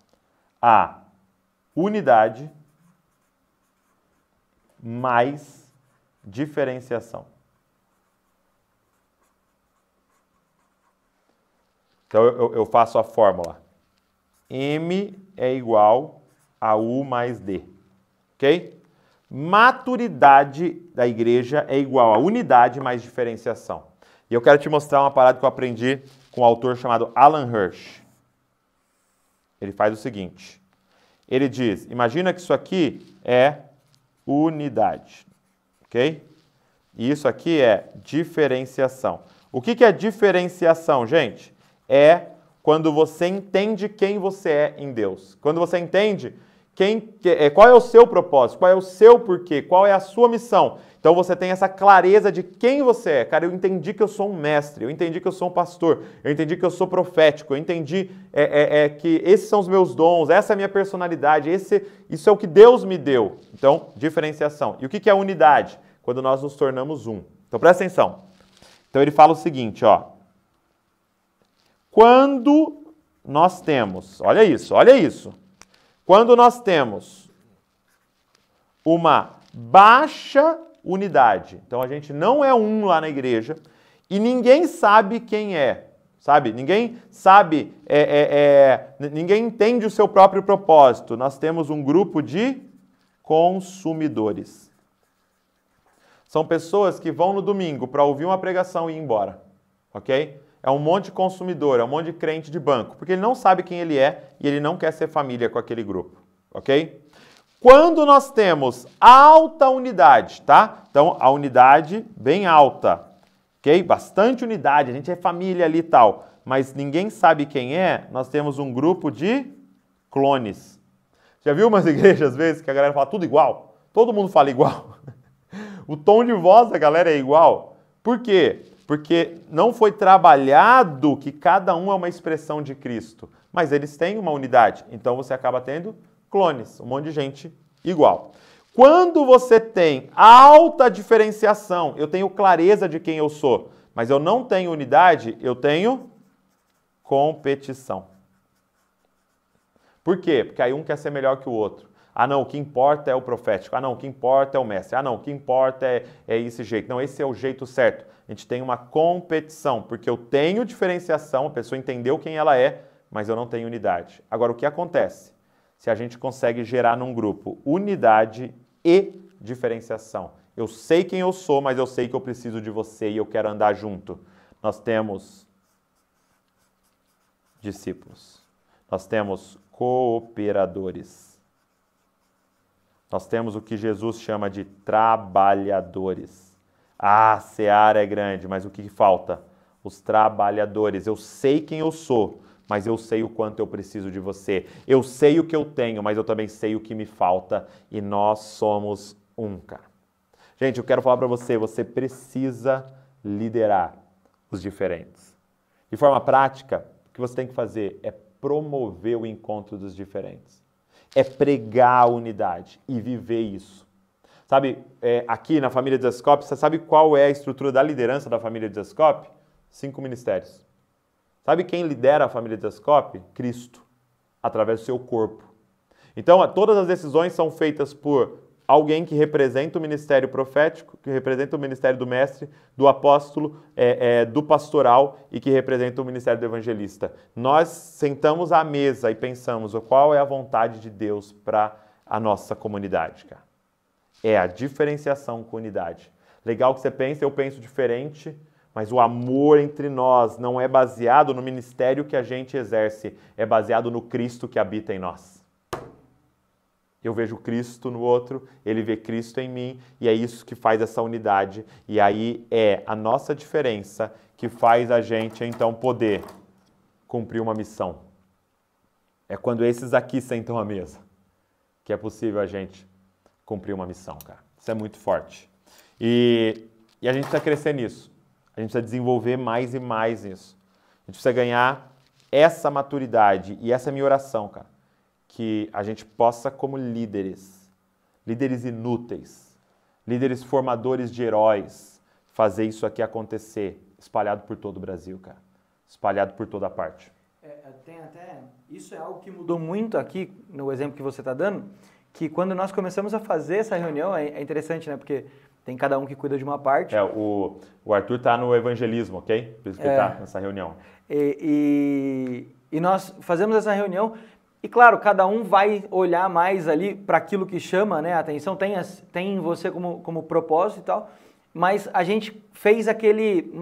a unidade mais diferenciação. Então eu, eu faço a fórmula M é igual a U mais D. Ok? Maturidade da igreja é igual a unidade mais diferenciação. E eu quero te mostrar uma parada que eu aprendi com um autor chamado Alan Hirsch. Ele faz o seguinte: ele diz, imagina que isso aqui é unidade, ok? E isso aqui é diferenciação. O que, que é diferenciação, gente? É quando você entende quem você é em Deus. Quando você entende quem, é, qual é o seu propósito, qual é o seu porquê, qual é a sua missão. Então você tem essa clareza de quem você é. Cara, eu entendi que eu sou um mestre, eu entendi que eu sou um pastor, eu entendi que eu sou profético, eu entendi é, é, é, que esses são os meus dons, essa é a minha personalidade, esse, isso é o que Deus me deu. Então, diferenciação. E o que é unidade? Quando nós nos tornamos um. Então presta atenção. Então ele fala o seguinte, ó. Quando nós temos, olha isso, olha isso. Quando nós temos uma baixa unidade, então a gente não é um lá na igreja e ninguém sabe quem é, sabe? Ninguém sabe, é, é, é, ninguém entende o seu próprio propósito. Nós temos um grupo de consumidores. São pessoas que vão no domingo para ouvir uma pregação e ir embora, ok? é um monte de consumidor, é um monte de crente de banco, porque ele não sabe quem ele é e ele não quer ser família com aquele grupo, ok? Quando nós temos alta unidade, tá? Então, a unidade bem alta, ok? Bastante unidade, a gente é família ali e tal, mas ninguém sabe quem é, nós temos um grupo de clones. Já viu umas <laughs> igrejas, às vezes, que a galera fala tudo igual? Todo mundo fala igual. <laughs> o tom de voz da galera é igual. Por quê? Porque não foi trabalhado que cada um é uma expressão de Cristo, mas eles têm uma unidade. Então você acaba tendo clones, um monte de gente igual. Quando você tem alta diferenciação, eu tenho clareza de quem eu sou, mas eu não tenho unidade, eu tenho competição. Por quê? Porque aí um quer ser melhor que o outro. Ah, não, o que importa é o profético. Ah, não, o que importa é o mestre. Ah, não, o que importa é, é esse jeito. Não, esse é o jeito certo a gente tem uma competição, porque eu tenho diferenciação, a pessoa entendeu quem ela é, mas eu não tenho unidade. Agora, o que acontece? Se a gente consegue gerar num grupo unidade e diferenciação. Eu sei quem eu sou, mas eu sei que eu preciso de você e eu quero andar junto. Nós temos discípulos. Nós temos cooperadores. Nós temos o que Jesus chama de trabalhadores. Ah, a seara é grande, mas o que falta? Os trabalhadores. Eu sei quem eu sou, mas eu sei o quanto eu preciso de você. Eu sei o que eu tenho, mas eu também sei o que me falta. E nós somos um, cara. Gente, eu quero falar para você, você precisa liderar os diferentes. De forma prática, o que você tem que fazer é promover o encontro dos diferentes. É pregar a unidade e viver isso. Sabe, é, aqui na família de Zascope, você sabe qual é a estrutura da liderança da família de Zascope? Cinco ministérios. Sabe quem lidera a família de Zascope? Cristo, através do seu corpo. Então, todas as decisões são feitas por alguém que representa o ministério profético, que representa o ministério do mestre, do apóstolo, é, é, do pastoral e que representa o ministério do evangelista. Nós sentamos à mesa e pensamos qual é a vontade de Deus para a nossa comunidade, cara é a diferenciação com unidade. Legal que você pensa, eu penso diferente, mas o amor entre nós não é baseado no ministério que a gente exerce, é baseado no Cristo que habita em nós. Eu vejo Cristo no outro, ele vê Cristo em mim, e é isso que faz essa unidade. E aí é a nossa diferença que faz a gente então poder cumprir uma missão. É quando esses aqui sentam à mesa que é possível a gente cumprir uma missão, cara. Isso é muito forte. E, e a gente precisa crescer nisso. A gente precisa desenvolver mais e mais nisso. A gente precisa ganhar essa maturidade e essa é minha oração, cara. Que a gente possa, como líderes, líderes inúteis, líderes formadores de heróis, fazer isso aqui acontecer, espalhado por todo o Brasil, cara. Espalhado por toda parte. É, é tem até. Isso é algo que mudou muito aqui no exemplo que você está dando que quando nós começamos a fazer essa reunião, é, é, interessante, né? Porque tem cada um que cuida de uma parte. É, o, o Arthur está no evangelismo, ok? Por isso que tá é, ele está nessa reunião. E, e, e, nós fazemos essa reunião e, claro, cada um vai olhar mais ali para aquilo que chama né, a atenção, tem, as, tem você como, como propósito e tal, mas a gente fez aquele...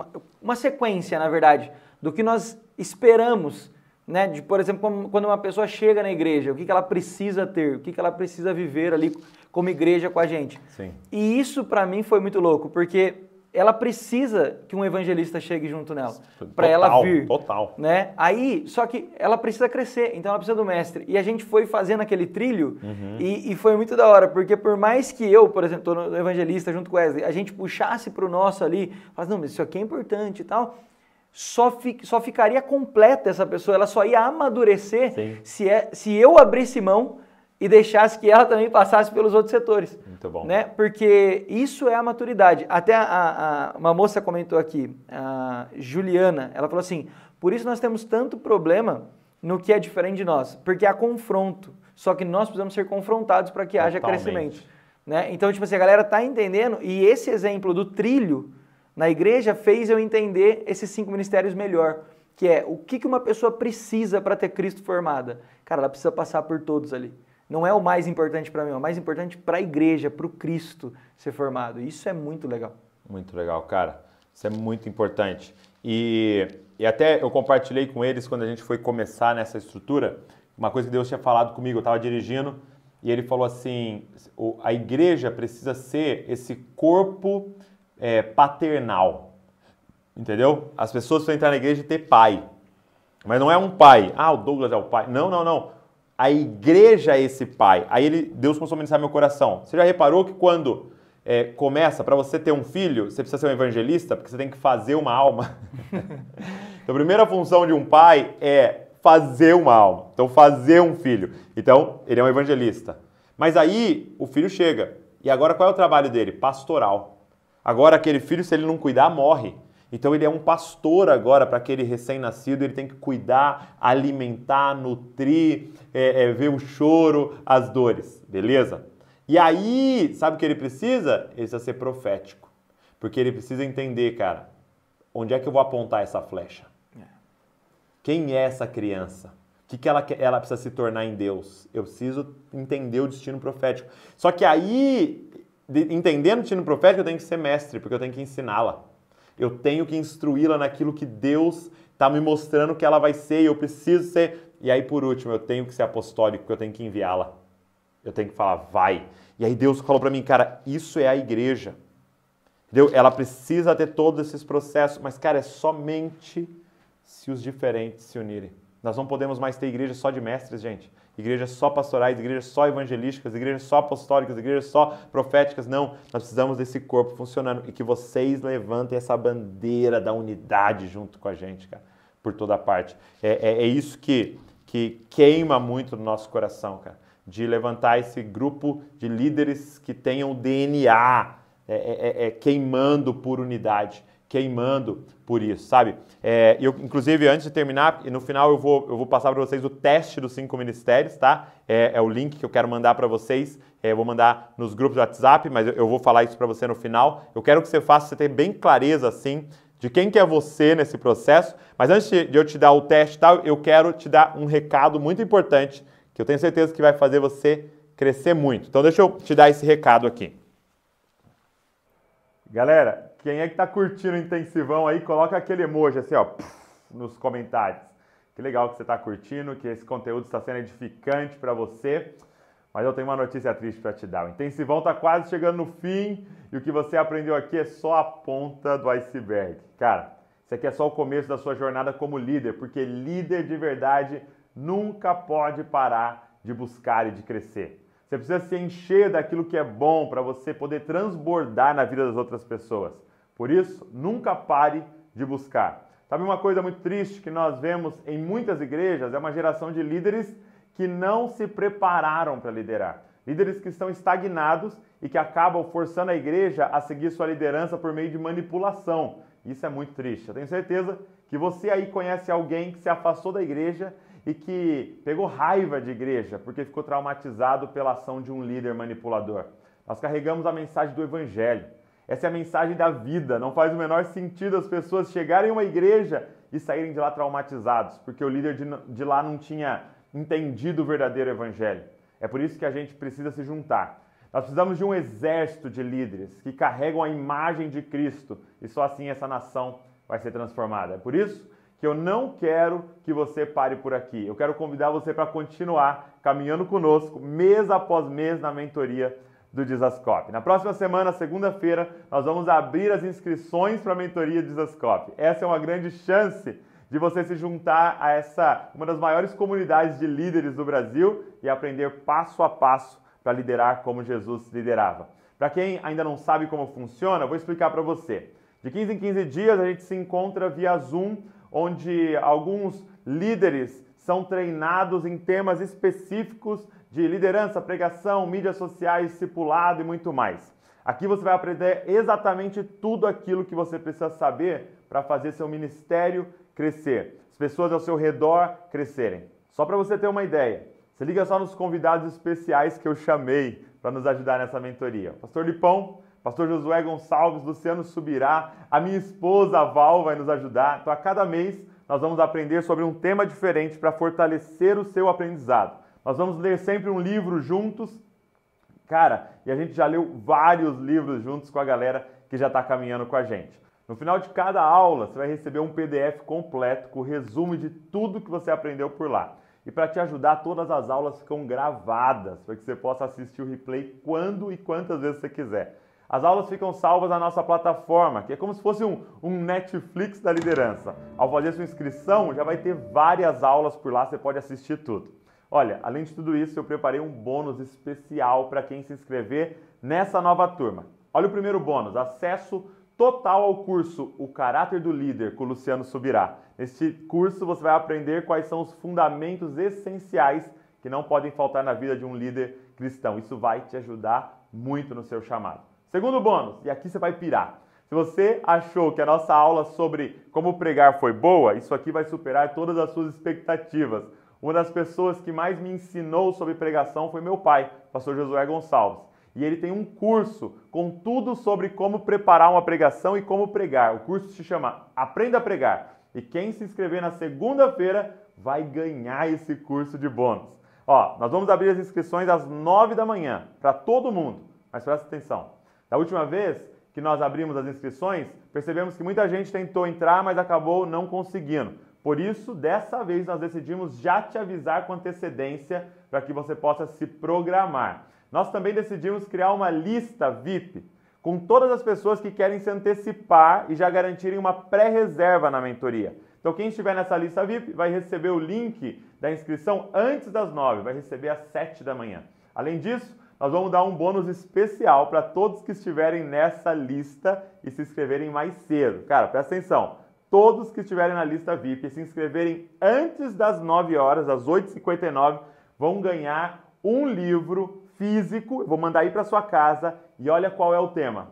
uma sequência, na verdade, do que nós esperamos né, de, por exemplo, quando uma pessoa chega na igreja, o que, que ela precisa ter, o que, que ela precisa viver ali como igreja com a gente. Sim. E isso para mim foi muito louco, porque ela precisa que um evangelista chegue junto nela, para ela vir. Total. Né? Aí, só que ela precisa crescer, então ela precisa do mestre. E a gente foi fazendo aquele trilho uhum. e, e, foi muito da hora, porque por mais que eu, por exemplo, tô no evangelista junto com Wesley, a gente puxasse para o nosso ali, falasse, não, mas isso aqui é importante e tal só, fi, só ficaria completa essa pessoa, ela só ia amadurecer se, é, se eu abrisse mão e deixasse que ela também passasse pelos outros setores. Muito bom. Né? Porque isso é a maturidade. Até a, a, uma moça comentou aqui, a Juliana, ela falou assim: por isso nós temos tanto problema no que é diferente de nós, porque há confronto. Só que nós precisamos ser confrontados para que Totalmente. haja crescimento. Né? Então, tipo assim, a galera tá entendendo, e esse exemplo do trilho na igreja fez eu entender esses cinco ministérios melhor, que é o que uma pessoa precisa para ter Cristo formada. Cara, ela precisa passar por todos ali. Não é o mais importante para mim, é o mais importante para a igreja, para o Cristo ser formado. Isso é muito legal. Muito legal, cara. Isso é muito importante. E, e até eu compartilhei com eles quando a gente foi começar nessa estrutura, uma coisa que Deus tinha falado comigo. Eu estava dirigindo e ele falou assim: a igreja precisa ser esse corpo é, paternal. Entendeu? As pessoas precisam entrar na igreja e ter pai. Mas não é um pai. Ah, o Douglas é o pai. Não, não, não. A igreja é esse pai. Aí ele, Deus começou a ministrar meu coração. Você já reparou que quando é, começa, para você ter um filho, você precisa ser um evangelista, porque você tem que fazer uma alma. <laughs> então, a primeira função de um pai é fazer uma alma. Então, fazer um filho. Então, ele é um evangelista. Mas aí o filho chega. E agora qual é o trabalho dele? Pastoral. Agora, aquele filho, se ele não cuidar, morre. Então, ele é um pastor agora para aquele recém-nascido, ele tem que cuidar, alimentar, nutrir, é, é, ver o choro, as dores, beleza? E aí, sabe o que ele precisa? Ele precisa ser profético. Porque ele precisa entender, cara, onde é que eu vou apontar essa flecha? É. Quem é essa criança? O que, que ela, ela precisa se tornar em Deus? Eu preciso entender o destino profético. Só que aí entendendo o tino profético, eu tenho que ser mestre, porque eu tenho que ensiná-la. Eu tenho que instruí-la naquilo que Deus está me mostrando que ela vai ser e eu preciso ser. E aí, por último, eu tenho que ser apostólico, porque eu tenho que enviá-la. Eu tenho que falar, vai. E aí Deus falou para mim, cara, isso é a igreja. Entendeu? Ela precisa ter todos esses processos, mas, cara, é somente se os diferentes se unirem. Nós não podemos mais ter igreja só de mestres, gente igrejas só pastorais, igrejas só evangelísticas, igrejas só apostólicas, igrejas só proféticas. Não, nós precisamos desse corpo funcionando e que vocês levantem essa bandeira da unidade junto com a gente, cara, por toda parte. É, é, é isso que, que queima muito no nosso coração, cara, de levantar esse grupo de líderes que tenham DNA é, é, é, é, queimando por unidade queimando por isso, sabe? É, eu, inclusive, antes de terminar, no final eu vou, eu vou passar para vocês o teste dos cinco ministérios, tá? É, é o link que eu quero mandar para vocês. É, eu vou mandar nos grupos do WhatsApp, mas eu, eu vou falar isso para você no final. Eu quero que você faça, você ter bem clareza, assim, de quem que é você nesse processo. Mas antes de eu te dar o teste tal, eu quero te dar um recado muito importante, que eu tenho certeza que vai fazer você crescer muito. Então, deixa eu te dar esse recado aqui. Galera, quem é que tá curtindo o intensivão aí, coloca aquele emoji assim, ó, nos comentários. Que legal que você está curtindo, que esse conteúdo está sendo edificante para você. Mas eu tenho uma notícia triste para te dar. O intensivão está quase chegando no fim e o que você aprendeu aqui é só a ponta do iceberg. Cara, isso aqui é só o começo da sua jornada como líder, porque líder de verdade nunca pode parar de buscar e de crescer. Você precisa se encher daquilo que é bom para você poder transbordar na vida das outras pessoas. Por isso, nunca pare de buscar. Sabe uma coisa muito triste que nós vemos em muitas igrejas? É uma geração de líderes que não se prepararam para liderar. Líderes que estão estagnados e que acabam forçando a igreja a seguir sua liderança por meio de manipulação. Isso é muito triste. Eu tenho certeza que você aí conhece alguém que se afastou da igreja e que pegou raiva de igreja porque ficou traumatizado pela ação de um líder manipulador. Nós carregamos a mensagem do evangelho. Essa é a mensagem da vida. Não faz o menor sentido as pessoas chegarem a uma igreja e saírem de lá traumatizados, porque o líder de, lá não tinha entendido o verdadeiro evangelho. É por isso que a gente precisa se juntar. Nós precisamos de um exército de líderes que carregam a imagem de Cristo e só assim essa nação vai ser transformada. É por isso que eu não quero que você pare por aqui. Eu quero convidar você para continuar caminhando conosco mês após mês na mentoria do Desascope. Na próxima semana, segunda-feira, nós vamos abrir as inscrições para a mentoria Desascope. Essa é uma grande chance de você se juntar a essa uma das maiores comunidades de líderes do Brasil e aprender passo a passo para liderar como Jesus liderava. Para quem ainda não sabe como funciona, vou explicar para você. De 15 em 15 dias a gente se encontra via Zoom, onde alguns líderes são treinados em temas específicos de liderança, pregação, mídias sociais, discipulado e muito mais. Aqui você vai aprender exatamente tudo aquilo que você precisa saber para fazer seu ministério crescer, as pessoas ao seu redor crescerem. Só para você ter uma ideia, se liga só nos convidados especiais que eu chamei para nos ajudar nessa mentoria. Pastor Lipão, Pastor Josué Gonçalves, Luciano Subirá, a minha esposa Val vai nos ajudar. Então a cada mês nós vamos aprender sobre um tema diferente para fortalecer o seu aprendizado. Nós vamos ler sempre um livro juntos. Cara, e a gente já leu vários livros juntos com a galera que já está caminhando com a gente. No final de cada aula, você vai receber um PDF completo com o resumo de tudo que você aprendeu por lá. E para te ajudar, todas as aulas ficam gravadas para que você possa assistir o replay quando e quantas vezes você quiser. As aulas ficam salvas na nossa plataforma, que é como se fosse um, um, Netflix da liderança. Ao fazer sua inscrição, já vai ter várias aulas por lá, você pode assistir tudo. Olha, além de tudo isso, eu preparei um bônus especial para quem se inscrever nessa nova turma. Olha o primeiro bônus, acesso total ao curso O Caráter do Líder com o Luciano Subirá. Neste curso você vai aprender quais são os fundamentos essenciais que não podem faltar na vida de um líder cristão. Isso vai te ajudar muito no seu chamado. Segundo bônus, e aqui você vai pirar. Se você achou que a nossa aula sobre como pregar foi boa, isso aqui vai superar todas as suas expectativas. Uma das pessoas que mais me ensinou sobre pregação foi meu pai, pastor Josué Gonçalves. E ele tem um curso com tudo sobre como preparar uma pregação e como pregar. O curso se chama Aprenda a Pregar. E quem se inscrever na segunda-feira vai ganhar esse curso de bônus. Ó, nós vamos abrir as inscrições às 9 da manhã para todo mundo. Mas presta atenção. Da última vez que nós abrimos as inscrições, percebemos que muita gente tentou entrar, mas acabou não conseguindo. Por isso, dessa vez nós decidimos já te avisar com antecedência para que você possa se programar. Nós também decidimos criar uma lista VIP com todas as pessoas que querem se antecipar e já garantirem uma pré-reserva na mentoria. Então, quem estiver nessa lista VIP vai receber o link da inscrição antes das 9, vai receber às 7 da manhã. Além disso, nós vamos dar um bônus especial para todos que estiverem nessa lista e se inscreverem mais cedo. Cara, presta atenção todos que estiverem na lista VIP e se inscreverem antes das 9 horas, às 8h59, vão ganhar um livro físico. vou mandar aí para sua casa e olha qual é o tema.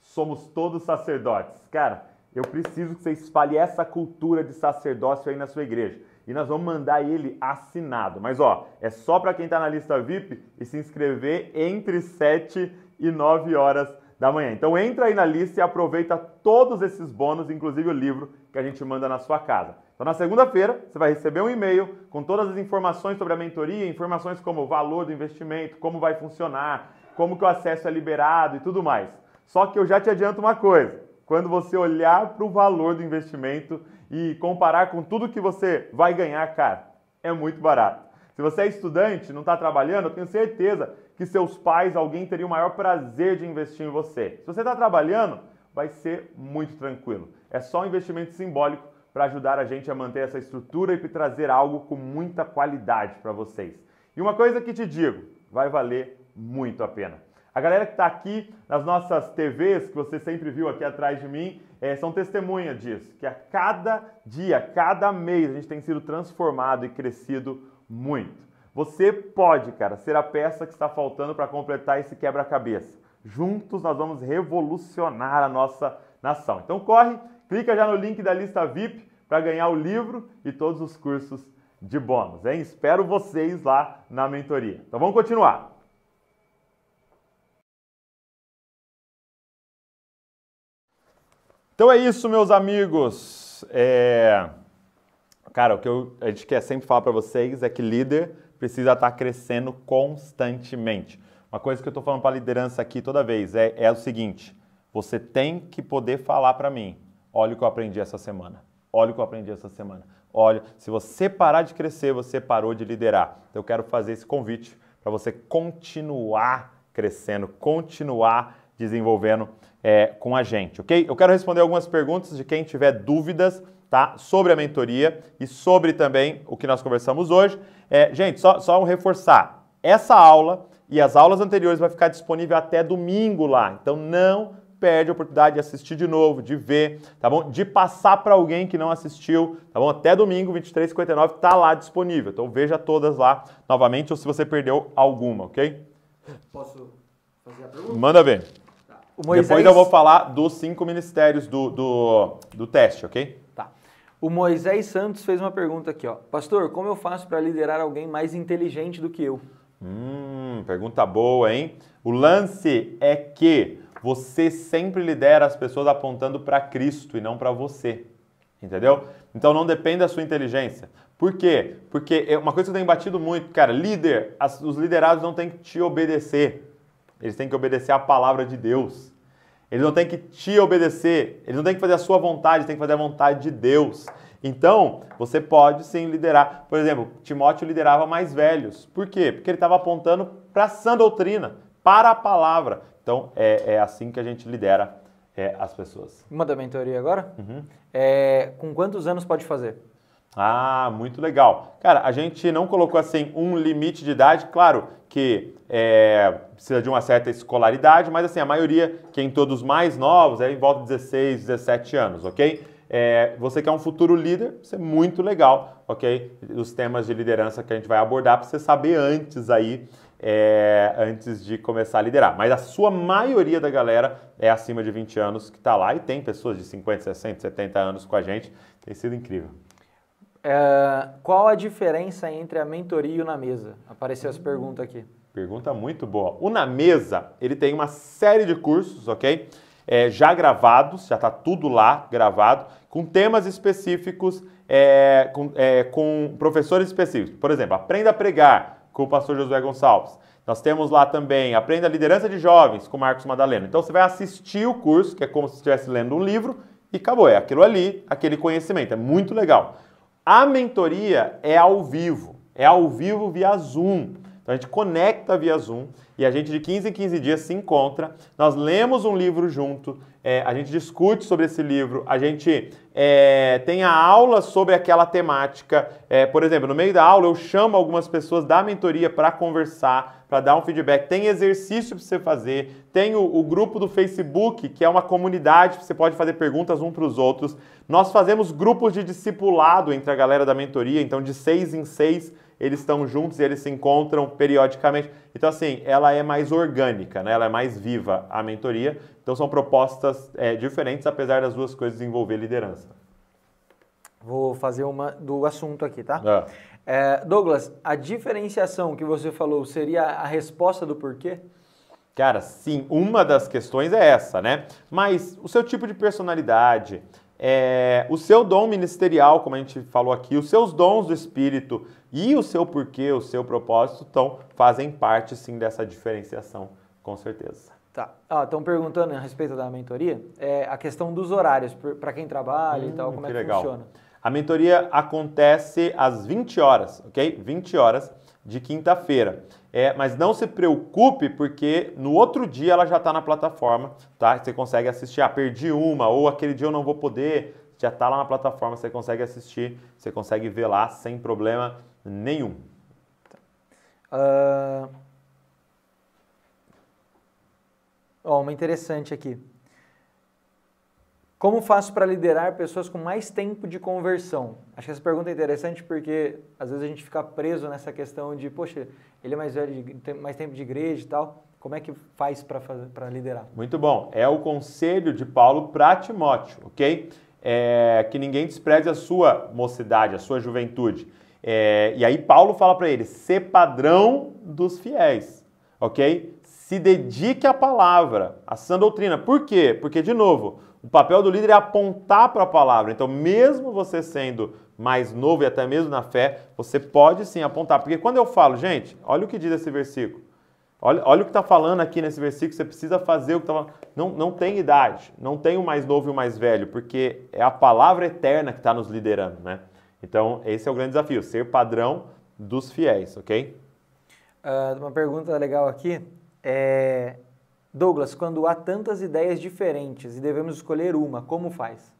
Somos todos sacerdotes. Cara, eu preciso que você espalhe essa cultura de sacerdócio aí na sua igreja. E nós vamos mandar ele assinado. Mas ó, é só para quem está na lista VIP e se inscrever entre 7 e 9 horas da manhã. Então entra aí na lista e aproveita todos esses bônus, inclusive o livro que a gente manda na sua casa. Então na segunda-feira você vai receber um e-mail com todas as informações sobre a mentoria, informações como o valor do investimento, como vai funcionar, como que o acesso é liberado e tudo mais. Só que eu já te adianto uma coisa, quando você olhar para o valor do investimento e comparar com tudo que você vai ganhar, cara, é muito barato. Se você é estudante, não está trabalhando, eu tenho certeza que seus pais, alguém teria o maior prazer de investir em você. Se você está trabalhando, vai ser muito tranquilo. É só um investimento simbólico para ajudar a gente a manter essa estrutura e trazer algo com muita qualidade para vocês. E uma coisa que te digo, vai valer muito a pena. A galera que está aqui nas nossas TVs, que você sempre viu aqui atrás de mim, é, são testemunha disso, que a cada dia, cada mês, a gente tem sido transformado e crescido muito. Você pode, cara, ser a peça que está faltando para completar esse quebra-cabeça. Juntos nós vamos revolucionar a nossa nação. Então corre, clica já no link da lista VIP para ganhar o livro e todos os cursos de bônus. Hein? Espero vocês lá na mentoria. Então vamos continuar. Então é isso, meus amigos. É... Cara, o que eu, a gente quer sempre falar para vocês é que líder precisa estar tá crescendo constantemente. Uma coisa que eu estou falando para a liderança aqui toda vez é, é o seguinte: você tem que poder falar para mim, olha o que eu aprendi essa semana, olha o que eu aprendi essa semana, olha. Se você parar de crescer, você parou de liderar. Então, eu quero fazer esse convite para você continuar crescendo, continuar desenvolvendo é, com a gente, ok? Eu quero responder algumas perguntas de quem tiver dúvidas tá? Sobre a mentoria e sobre também o que nós conversamos hoje. É, gente, só, só reforçar, essa aula e as aulas anteriores vai ficar disponível até domingo lá, então não perde a oportunidade de assistir de novo, de ver, tá bom? De passar para alguém que não assistiu, tá bom? Até domingo, 23h59, tá lá disponível. Então veja todas lá novamente ou se você perdeu alguma, ok? Posso fazer a pergunta? Manda ver. Tá. Moisés... Depois eu vou falar dos cinco ministérios do, do, do teste, ok? O Moisés Santos fez uma pergunta aqui, ó. Pastor, como eu faço para liderar alguém mais inteligente do que eu? Hum, pergunta boa, hein? O lance é que você sempre lidera as pessoas apontando para Cristo e não para você. Entendeu? Então não depende da sua inteligência. Por quê? Porque é uma coisa que eu tenho batido muito, cara, líder, as, os liderados não têm que te obedecer. Eles têm que obedecer à palavra de Deus ele não tem que te obedecer, ele não tem que fazer a sua vontade, tem que fazer a vontade de Deus. Então, você pode sim liderar. Por exemplo, Timóteo liderava mais velhos. Por quê? Porque ele estava apontando para a sã doutrina, para a palavra. Então, é, é assim que a gente lidera é, as pessoas. Uma da mentoria agora? Uhum. É, com quantos anos pode fazer? Ah, muito legal. Cara, a gente não colocou assim um limite de idade, claro que é, precisa de uma certa escolaridade, mas assim, a maioria, quem todos mais novos, é em volta de 16, 17 anos, ok? É, você quer é um futuro líder, isso é muito legal, ok? Os temas de liderança que a gente vai abordar para você saber antes aí, é, antes de começar a liderar. Mas a sua maioria da galera é acima de 20 anos que está lá e tem pessoas de 50, 60, 70 anos com a gente. Tem sido incrível. É, qual a diferença entre a mentoria e o na mesa? Apareceu essa pergunta aqui. Pergunta muito boa. O Na Mesa, ele tem uma série de cursos, ok? É, já gravados, já está tudo lá gravado, com temas específicos, é, com, é, com, professores específicos. Por exemplo, Aprenda a Pregar, com o pastor Josué Gonçalves. Nós temos lá também Aprenda a Liderança de Jovens, com Marcos Madalena. Então você vai assistir o curso, que é como se estivesse lendo um livro, e acabou. É aquilo ali, aquele conhecimento. É muito legal. A mentoria é ao vivo, é ao vivo via Zoom. Então a gente conecta via Zoom e a gente de 15 em 15 dias se encontra, nós lemos um livro junto, é, a gente discute sobre esse livro, a gente é, tem a aula sobre aquela temática. É, por exemplo, no meio da aula eu chamo algumas pessoas da mentoria para conversar, para dar um feedback. Tem exercício para você fazer, tem o, o, grupo do Facebook, que é uma comunidade, que você pode fazer perguntas um para os outros. Nós fazemos grupos de discipulado entre a galera da mentoria, então de seis em seis eles estão juntos e eles se encontram periodicamente. Então, assim, ela é mais orgânica, né? ela é mais viva a mentoria. Então, são propostas é, diferentes, apesar das duas coisas envolver liderança. Vou fazer uma do assunto aqui, tá? É. É, Douglas, a diferenciação que você falou seria a resposta do porquê? Cara, sim, uma das questões é essa, né? Mas o seu tipo de personalidade, é, o seu dom ministerial, como a gente falou aqui, os seus dons do espírito, e o seu porquê, o seu propósito, então fazem parte sim dessa diferenciação, com certeza. Tá. Estão ah, perguntando a respeito da mentoria, é, a questão dos horários, para quem trabalha hum, e tal, hum, como é que é que legal. funciona? A mentoria acontece às 20 horas, ok? 20 horas de quinta-feira. É, mas não se preocupe, porque no outro dia ela já está na plataforma, tá? Você consegue assistir, ah, perdi uma, ou aquele dia eu não vou poder, já está lá na plataforma, você consegue assistir, você consegue ver lá sem problema Nenhum. Tá. Uh... Oh, uma interessante aqui. Como faço para liderar pessoas com mais tempo de conversão? Acho que essa pergunta é interessante porque às vezes a gente fica preso nessa questão de, poxa, ele é mais velho, tem mais tempo de igreja e tal. Como é que faz para liderar? Muito bom. É o conselho de Paulo para Timóteo, ok? É, que ninguém despreze a sua mocidade, a sua juventude. É, e aí Paulo fala para ele, ser padrão dos fiéis, ok? Se dedique à palavra, à sã doutrina. Por quê? Porque, de novo, o papel do líder é apontar para a palavra. Então, mesmo você sendo mais novo e até mesmo na fé, você pode sim apontar. Porque quando eu falo, gente, olha o que diz esse versículo. Olha, olha o que está falando aqui nesse versículo, você precisa fazer o que está falando. Não, não tem idade, não tem o mais novo e o mais velho, porque é a palavra eterna que está nos liderando, né? Então, esse é o grande desafio, ser padrão dos fiéis, ok? Uh, uma pergunta legal aqui. É, Douglas, quando há tantas ideias diferentes e devemos escolher uma, como faz?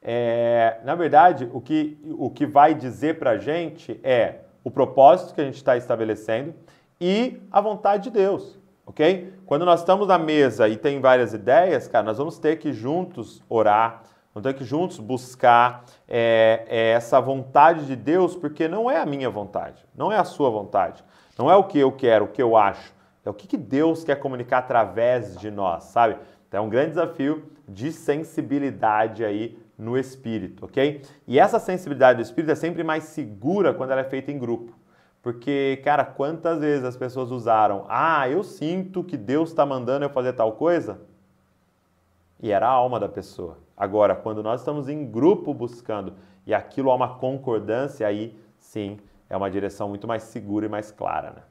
É, na verdade, o que, o que vai dizer para a gente é o propósito que a gente está estabelecendo e a vontade de Deus, ok? Quando nós estamos na mesa e tem várias ideias, cara, nós vamos ter que juntos orar, Vamos então, ter é que juntos buscar é, é essa vontade de Deus, porque não é a minha vontade, não é a sua vontade, não é o que eu quero, o que eu acho, é o que, que Deus quer comunicar através de nós, sabe? Então é um grande desafio de sensibilidade aí no espírito, ok? E essa sensibilidade do espírito é sempre mais segura quando ela é feita em grupo. Porque, cara, quantas vezes as pessoas usaram, ah, eu sinto que Deus está mandando eu fazer tal coisa? E era a alma da pessoa. Agora, quando nós estamos em grupo buscando e aquilo há uma concordância, aí sim é uma direção muito mais segura e mais clara. Né?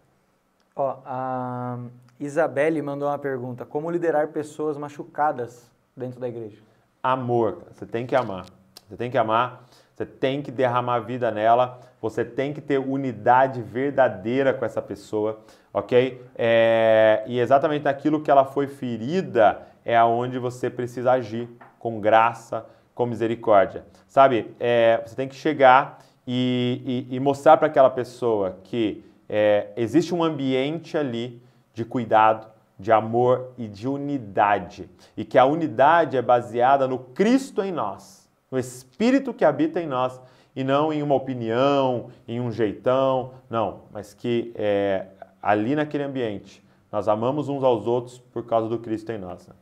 Ó, a Isabelle mandou uma pergunta: como liderar pessoas machucadas dentro da igreja? Amor, você tem que amar. Você tem que amar, você tem que derramar vida nela, você tem que ter unidade verdadeira com essa pessoa, ok? É, e exatamente naquilo que ela foi ferida é aonde você precisa agir com graça, com misericórdia. Sabe, é, você tem que chegar e, e, e mostrar para aquela pessoa que é, existe um ambiente ali de cuidado, de amor e de unidade. E que a unidade é baseada no Cristo em nós, no Espírito que habita em nós e não em uma opinião, em um jeitão, não, mas que é, ali naquele ambiente nós amamos uns aos outros por causa do Cristo em nós. Né?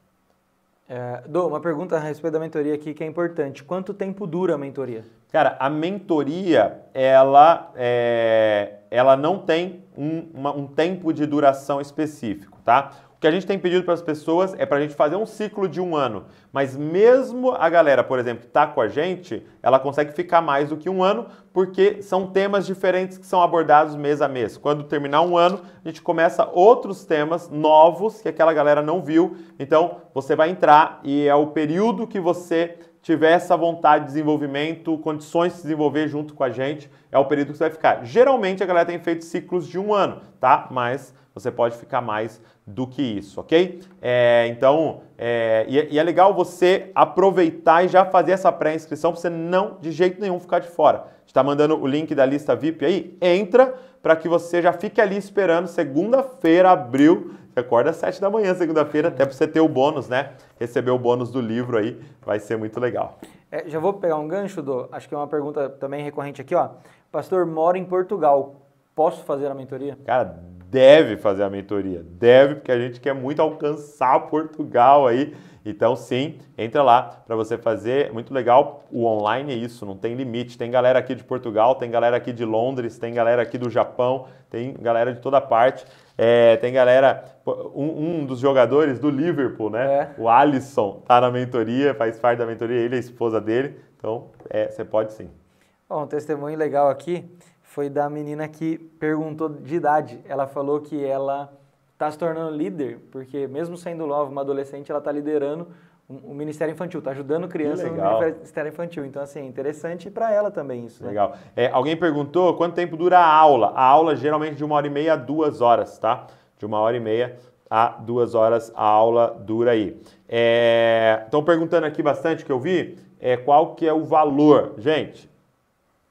É, uma pergunta a respeito da mentoria aqui que é importante. Quanto tempo dura a mentoria? Cara, a mentoria, ela, é, ela não tem um, uma, um tempo de duração específico, tá? O que a gente tem pedido para as pessoas é para a gente fazer um ciclo de um ano. Mas mesmo a galera, por exemplo, que está com a gente, ela consegue ficar mais do que um ano, porque são temas diferentes que são abordados mês a mês. Quando terminar um ano, a gente começa outros temas novos que aquela galera não viu. Então, você vai entrar e é o período que você tiver essa vontade de desenvolvimento, condições de se desenvolver junto com a gente, é o período que você vai ficar. Geralmente a galera tem feito ciclos de um ano, tá? Mas você pode ficar mais do que isso, ok? É, então, é, e, é, e, é legal você aproveitar e já fazer essa pré-inscrição para você não, de jeito nenhum, ficar de fora. Está mandando o link da lista VIP aí, entra para que você já fique ali esperando. Segunda-feira, abril, você acorda às 7 da manhã, segunda-feira, até para você ter o bônus, né? Receber o bônus do livro aí, vai ser muito legal. É, já vou pegar um gancho, do, acho que é uma pergunta também recorrente aqui, ó. Pastor, mora em Portugal, posso fazer a mentoria? Cara, deve fazer a mentoria. Deve, porque a gente quer muito alcançar Portugal aí. Então, sim, entra lá para você fazer. É muito legal, o online é isso, não tem limite. Tem galera aqui de Portugal, tem galera aqui de Londres, tem galera aqui do Japão, tem galera de toda parte. É, tem galera, um, um, dos jogadores do Liverpool, né? É. O Alisson tá na mentoria, faz parte da mentoria, ele é a esposa dele. Então, é, você pode sim. Bom, um testemunho legal aqui foi da menina que perguntou de idade. Ela falou que ela está se tornando líder, porque mesmo sendo nova, uma adolescente, ela está liderando o Ministério Infantil, está ajudando crianças no Ministério Infantil. Então, assim, é interessante para ela também isso. Né? Legal. É, alguém perguntou quanto tempo dura a aula. A aula geralmente é de uma hora e meia a duas horas, tá? De uma hora e meia a duas horas a aula dura aí. Estão é, perguntando aqui bastante que eu vi é, qual que é o valor. Gente,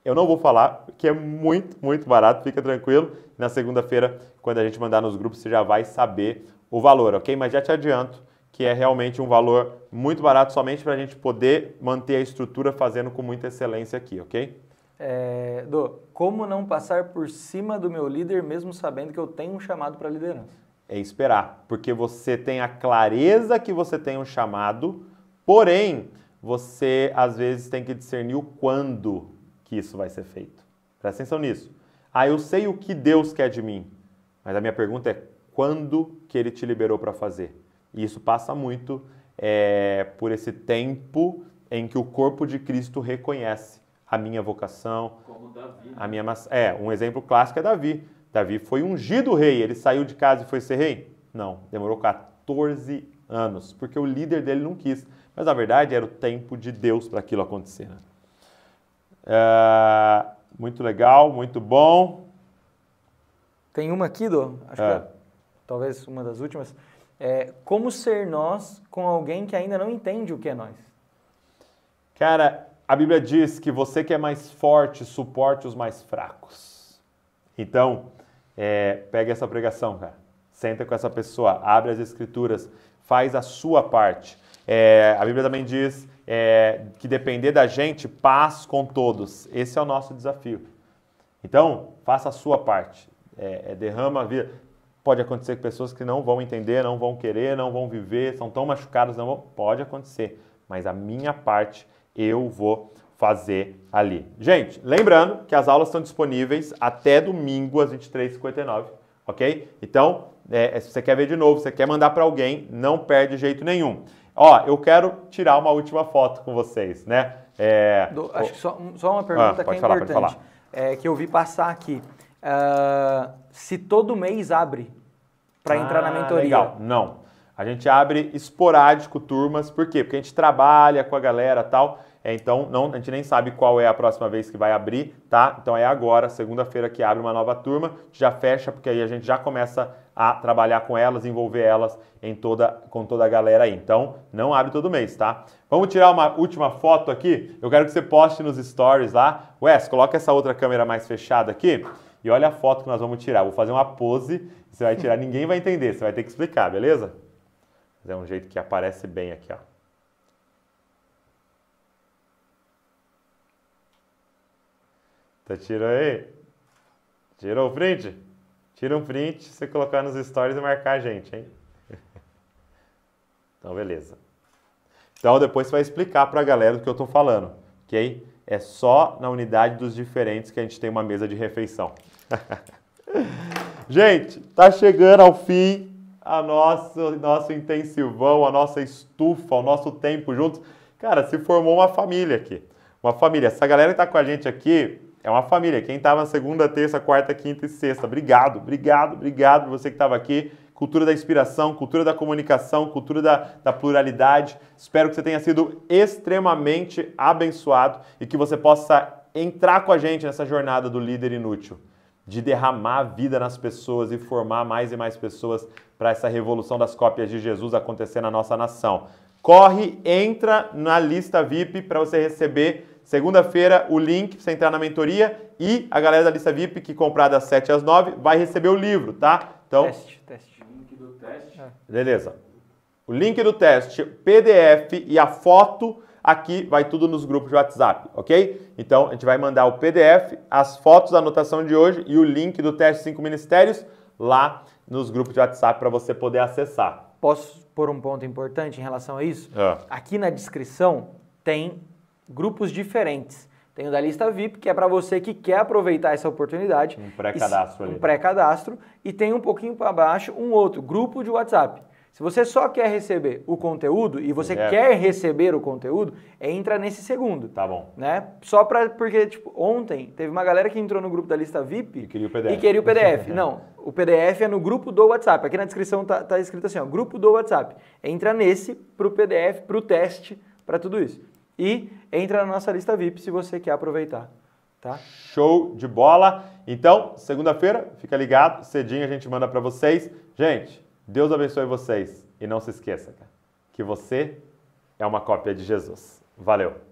eu não vou falar, que é muito, muito barato, fica tranquilo. Na segunda-feira, quando a gente mandar nos grupos, você já vai saber o valor, ok? Mas já te adianto que é realmente um valor muito barato, somente para a gente poder manter a estrutura fazendo com muita excelência aqui, ok? É, do, como não passar por cima do meu líder mesmo sabendo que eu tenho um chamado para liderança? É esperar, porque você tem a clareza que você tem um chamado, porém você às vezes tem que discernir o quando que isso vai ser feito. Presta atenção nisso. Ah, eu sei o que Deus quer de mim, mas a minha pergunta é quando que Ele te liberou para fazer? E isso passa muito é, por esse tempo em que o corpo de Cristo reconhece a minha vocação, Como Davi. Né? a minha é um exemplo clássico é Davi. Davi foi ungido rei, ele saiu de casa e foi ser rei? Não, demorou 14 anos, porque o líder dele não quis. Mas na verdade era o tempo de Deus para aquilo acontecer. Né? É, muito legal, muito bom. Tem uma aqui, Dô, acho é. que é, talvez uma das últimas. É, como ser nós com alguém que ainda não entende o que é nós? Cara, a Bíblia diz que você que é mais forte, suporte os mais fracos. Então, é, pega essa pregação, cara. Senta com essa pessoa, abre as escrituras, faz a sua parte. É, a Bíblia também diz é, que depender da gente, paz com todos. Esse é o nosso desafio. Então, faça a sua parte. É, é, derrama a vida. Pode acontecer com pessoas que não vão entender, não vão querer, não vão viver, são tão machucadas, não vão... Pode acontecer. Mas a minha parte eu vou fazer ali. Gente, lembrando que as aulas estão disponíveis até domingo às 23h59, ok? Então, é, é, se você quer ver de novo, se você quer mandar para alguém, não perde jeito nenhum. Ó, eu quero tirar uma última foto com vocês, né? É... Do, acho que só, só uma pergunta ah, que é falar, importante. É, que eu vi passar aqui. Uh, se todo mês abre para ah, entrar na ah, mentoria. Legal, não. A gente abre esporádico turmas, por quê? Porque a gente trabalha com a galera tal. É, então, não, a gente nem sabe qual é a próxima vez que vai abrir, tá? Então é agora, segunda-feira, que abre uma nova turma, já fecha, porque aí a gente já começa a trabalhar com elas, envolver elas em toda, com toda a galera aí. Então, não abre todo mês, tá? Vamos tirar uma última foto aqui. Eu quero que você poste nos stories lá. Wes, coloca essa outra câmera mais fechada aqui e olha a foto que nós vamos tirar. Vou fazer uma pose, você vai tirar, ninguém vai entender, você vai ter que explicar, beleza? Fazer um jeito que aparece bem aqui, ó. Então tá, tira aí. tirou o print. Tira um print, você colocar nos stories e marcar a gente, hein? Então, beleza. Então, depois você vai explicar para a galera do que eu estou falando, ok? É só na unidade dos diferentes que a gente tem uma mesa de refeição. <laughs> gente, tá chegando ao fim a nosso, nosso intensivão, a nossa estufa, o nosso tempo juntos. Cara, se formou uma família aqui. Uma família. Essa galera que tá com a gente aqui, é uma família. Quem estava segunda, terça, quarta, quinta e sexta. Obrigado, obrigado, obrigado por você que estava aqui. Cultura da inspiração, cultura da comunicação, cultura da, da pluralidade. Espero que você tenha sido extremamente abençoado e que você possa entrar com a gente nessa jornada do líder inútil, de derramar a vida nas pessoas e formar mais e mais pessoas para essa revolução das cópias de Jesus acontecer na nossa nação. Corre, entra na lista VIP para você receber Segunda-feira, o link para você entrar na mentoria e a galera da lista VIP que comprar das 7 às 9 vai receber o livro, tá? Então, teste, teste. Link do teste. É. Beleza. O link do teste, PDF e a foto aqui vai tudo nos grupos de WhatsApp, ok? Então a gente vai mandar o PDF, as fotos da anotação de hoje e o link do teste 5 ministérios lá nos grupos de WhatsApp para você poder acessar. Posso pôr um ponto importante em relação a isso? É. Aqui na descrição tem grupos diferentes. Tem o da lista VIP, que é para você que quer aproveitar essa oportunidade. Um pré-cadastro ali. Um né? pré-cadastro. E tem um pouquinho para baixo um outro, grupo de WhatsApp. Se você só quer receber o conteúdo e você é. quer receber o conteúdo, entra nesse segundo. Tá bom. Né? Só para porque tipo, ontem teve uma galera que entrou no grupo da lista VIP e queria o PDF. Queria o PDF. <laughs> Não, o PDF é no grupo do WhatsApp. Aqui na descrição tá, tá escrito assim, ó, grupo do WhatsApp. Entra nesse pro PDF, pro teste, para tudo isso e entra na nossa lista VIP se você quer aproveitar. Tá? Show de bola. Então, segunda-feira, fica ligado, cedinho a gente manda para vocês. Gente, Deus abençoe vocês e não se esqueça que você é uma cópia de Jesus. Valeu.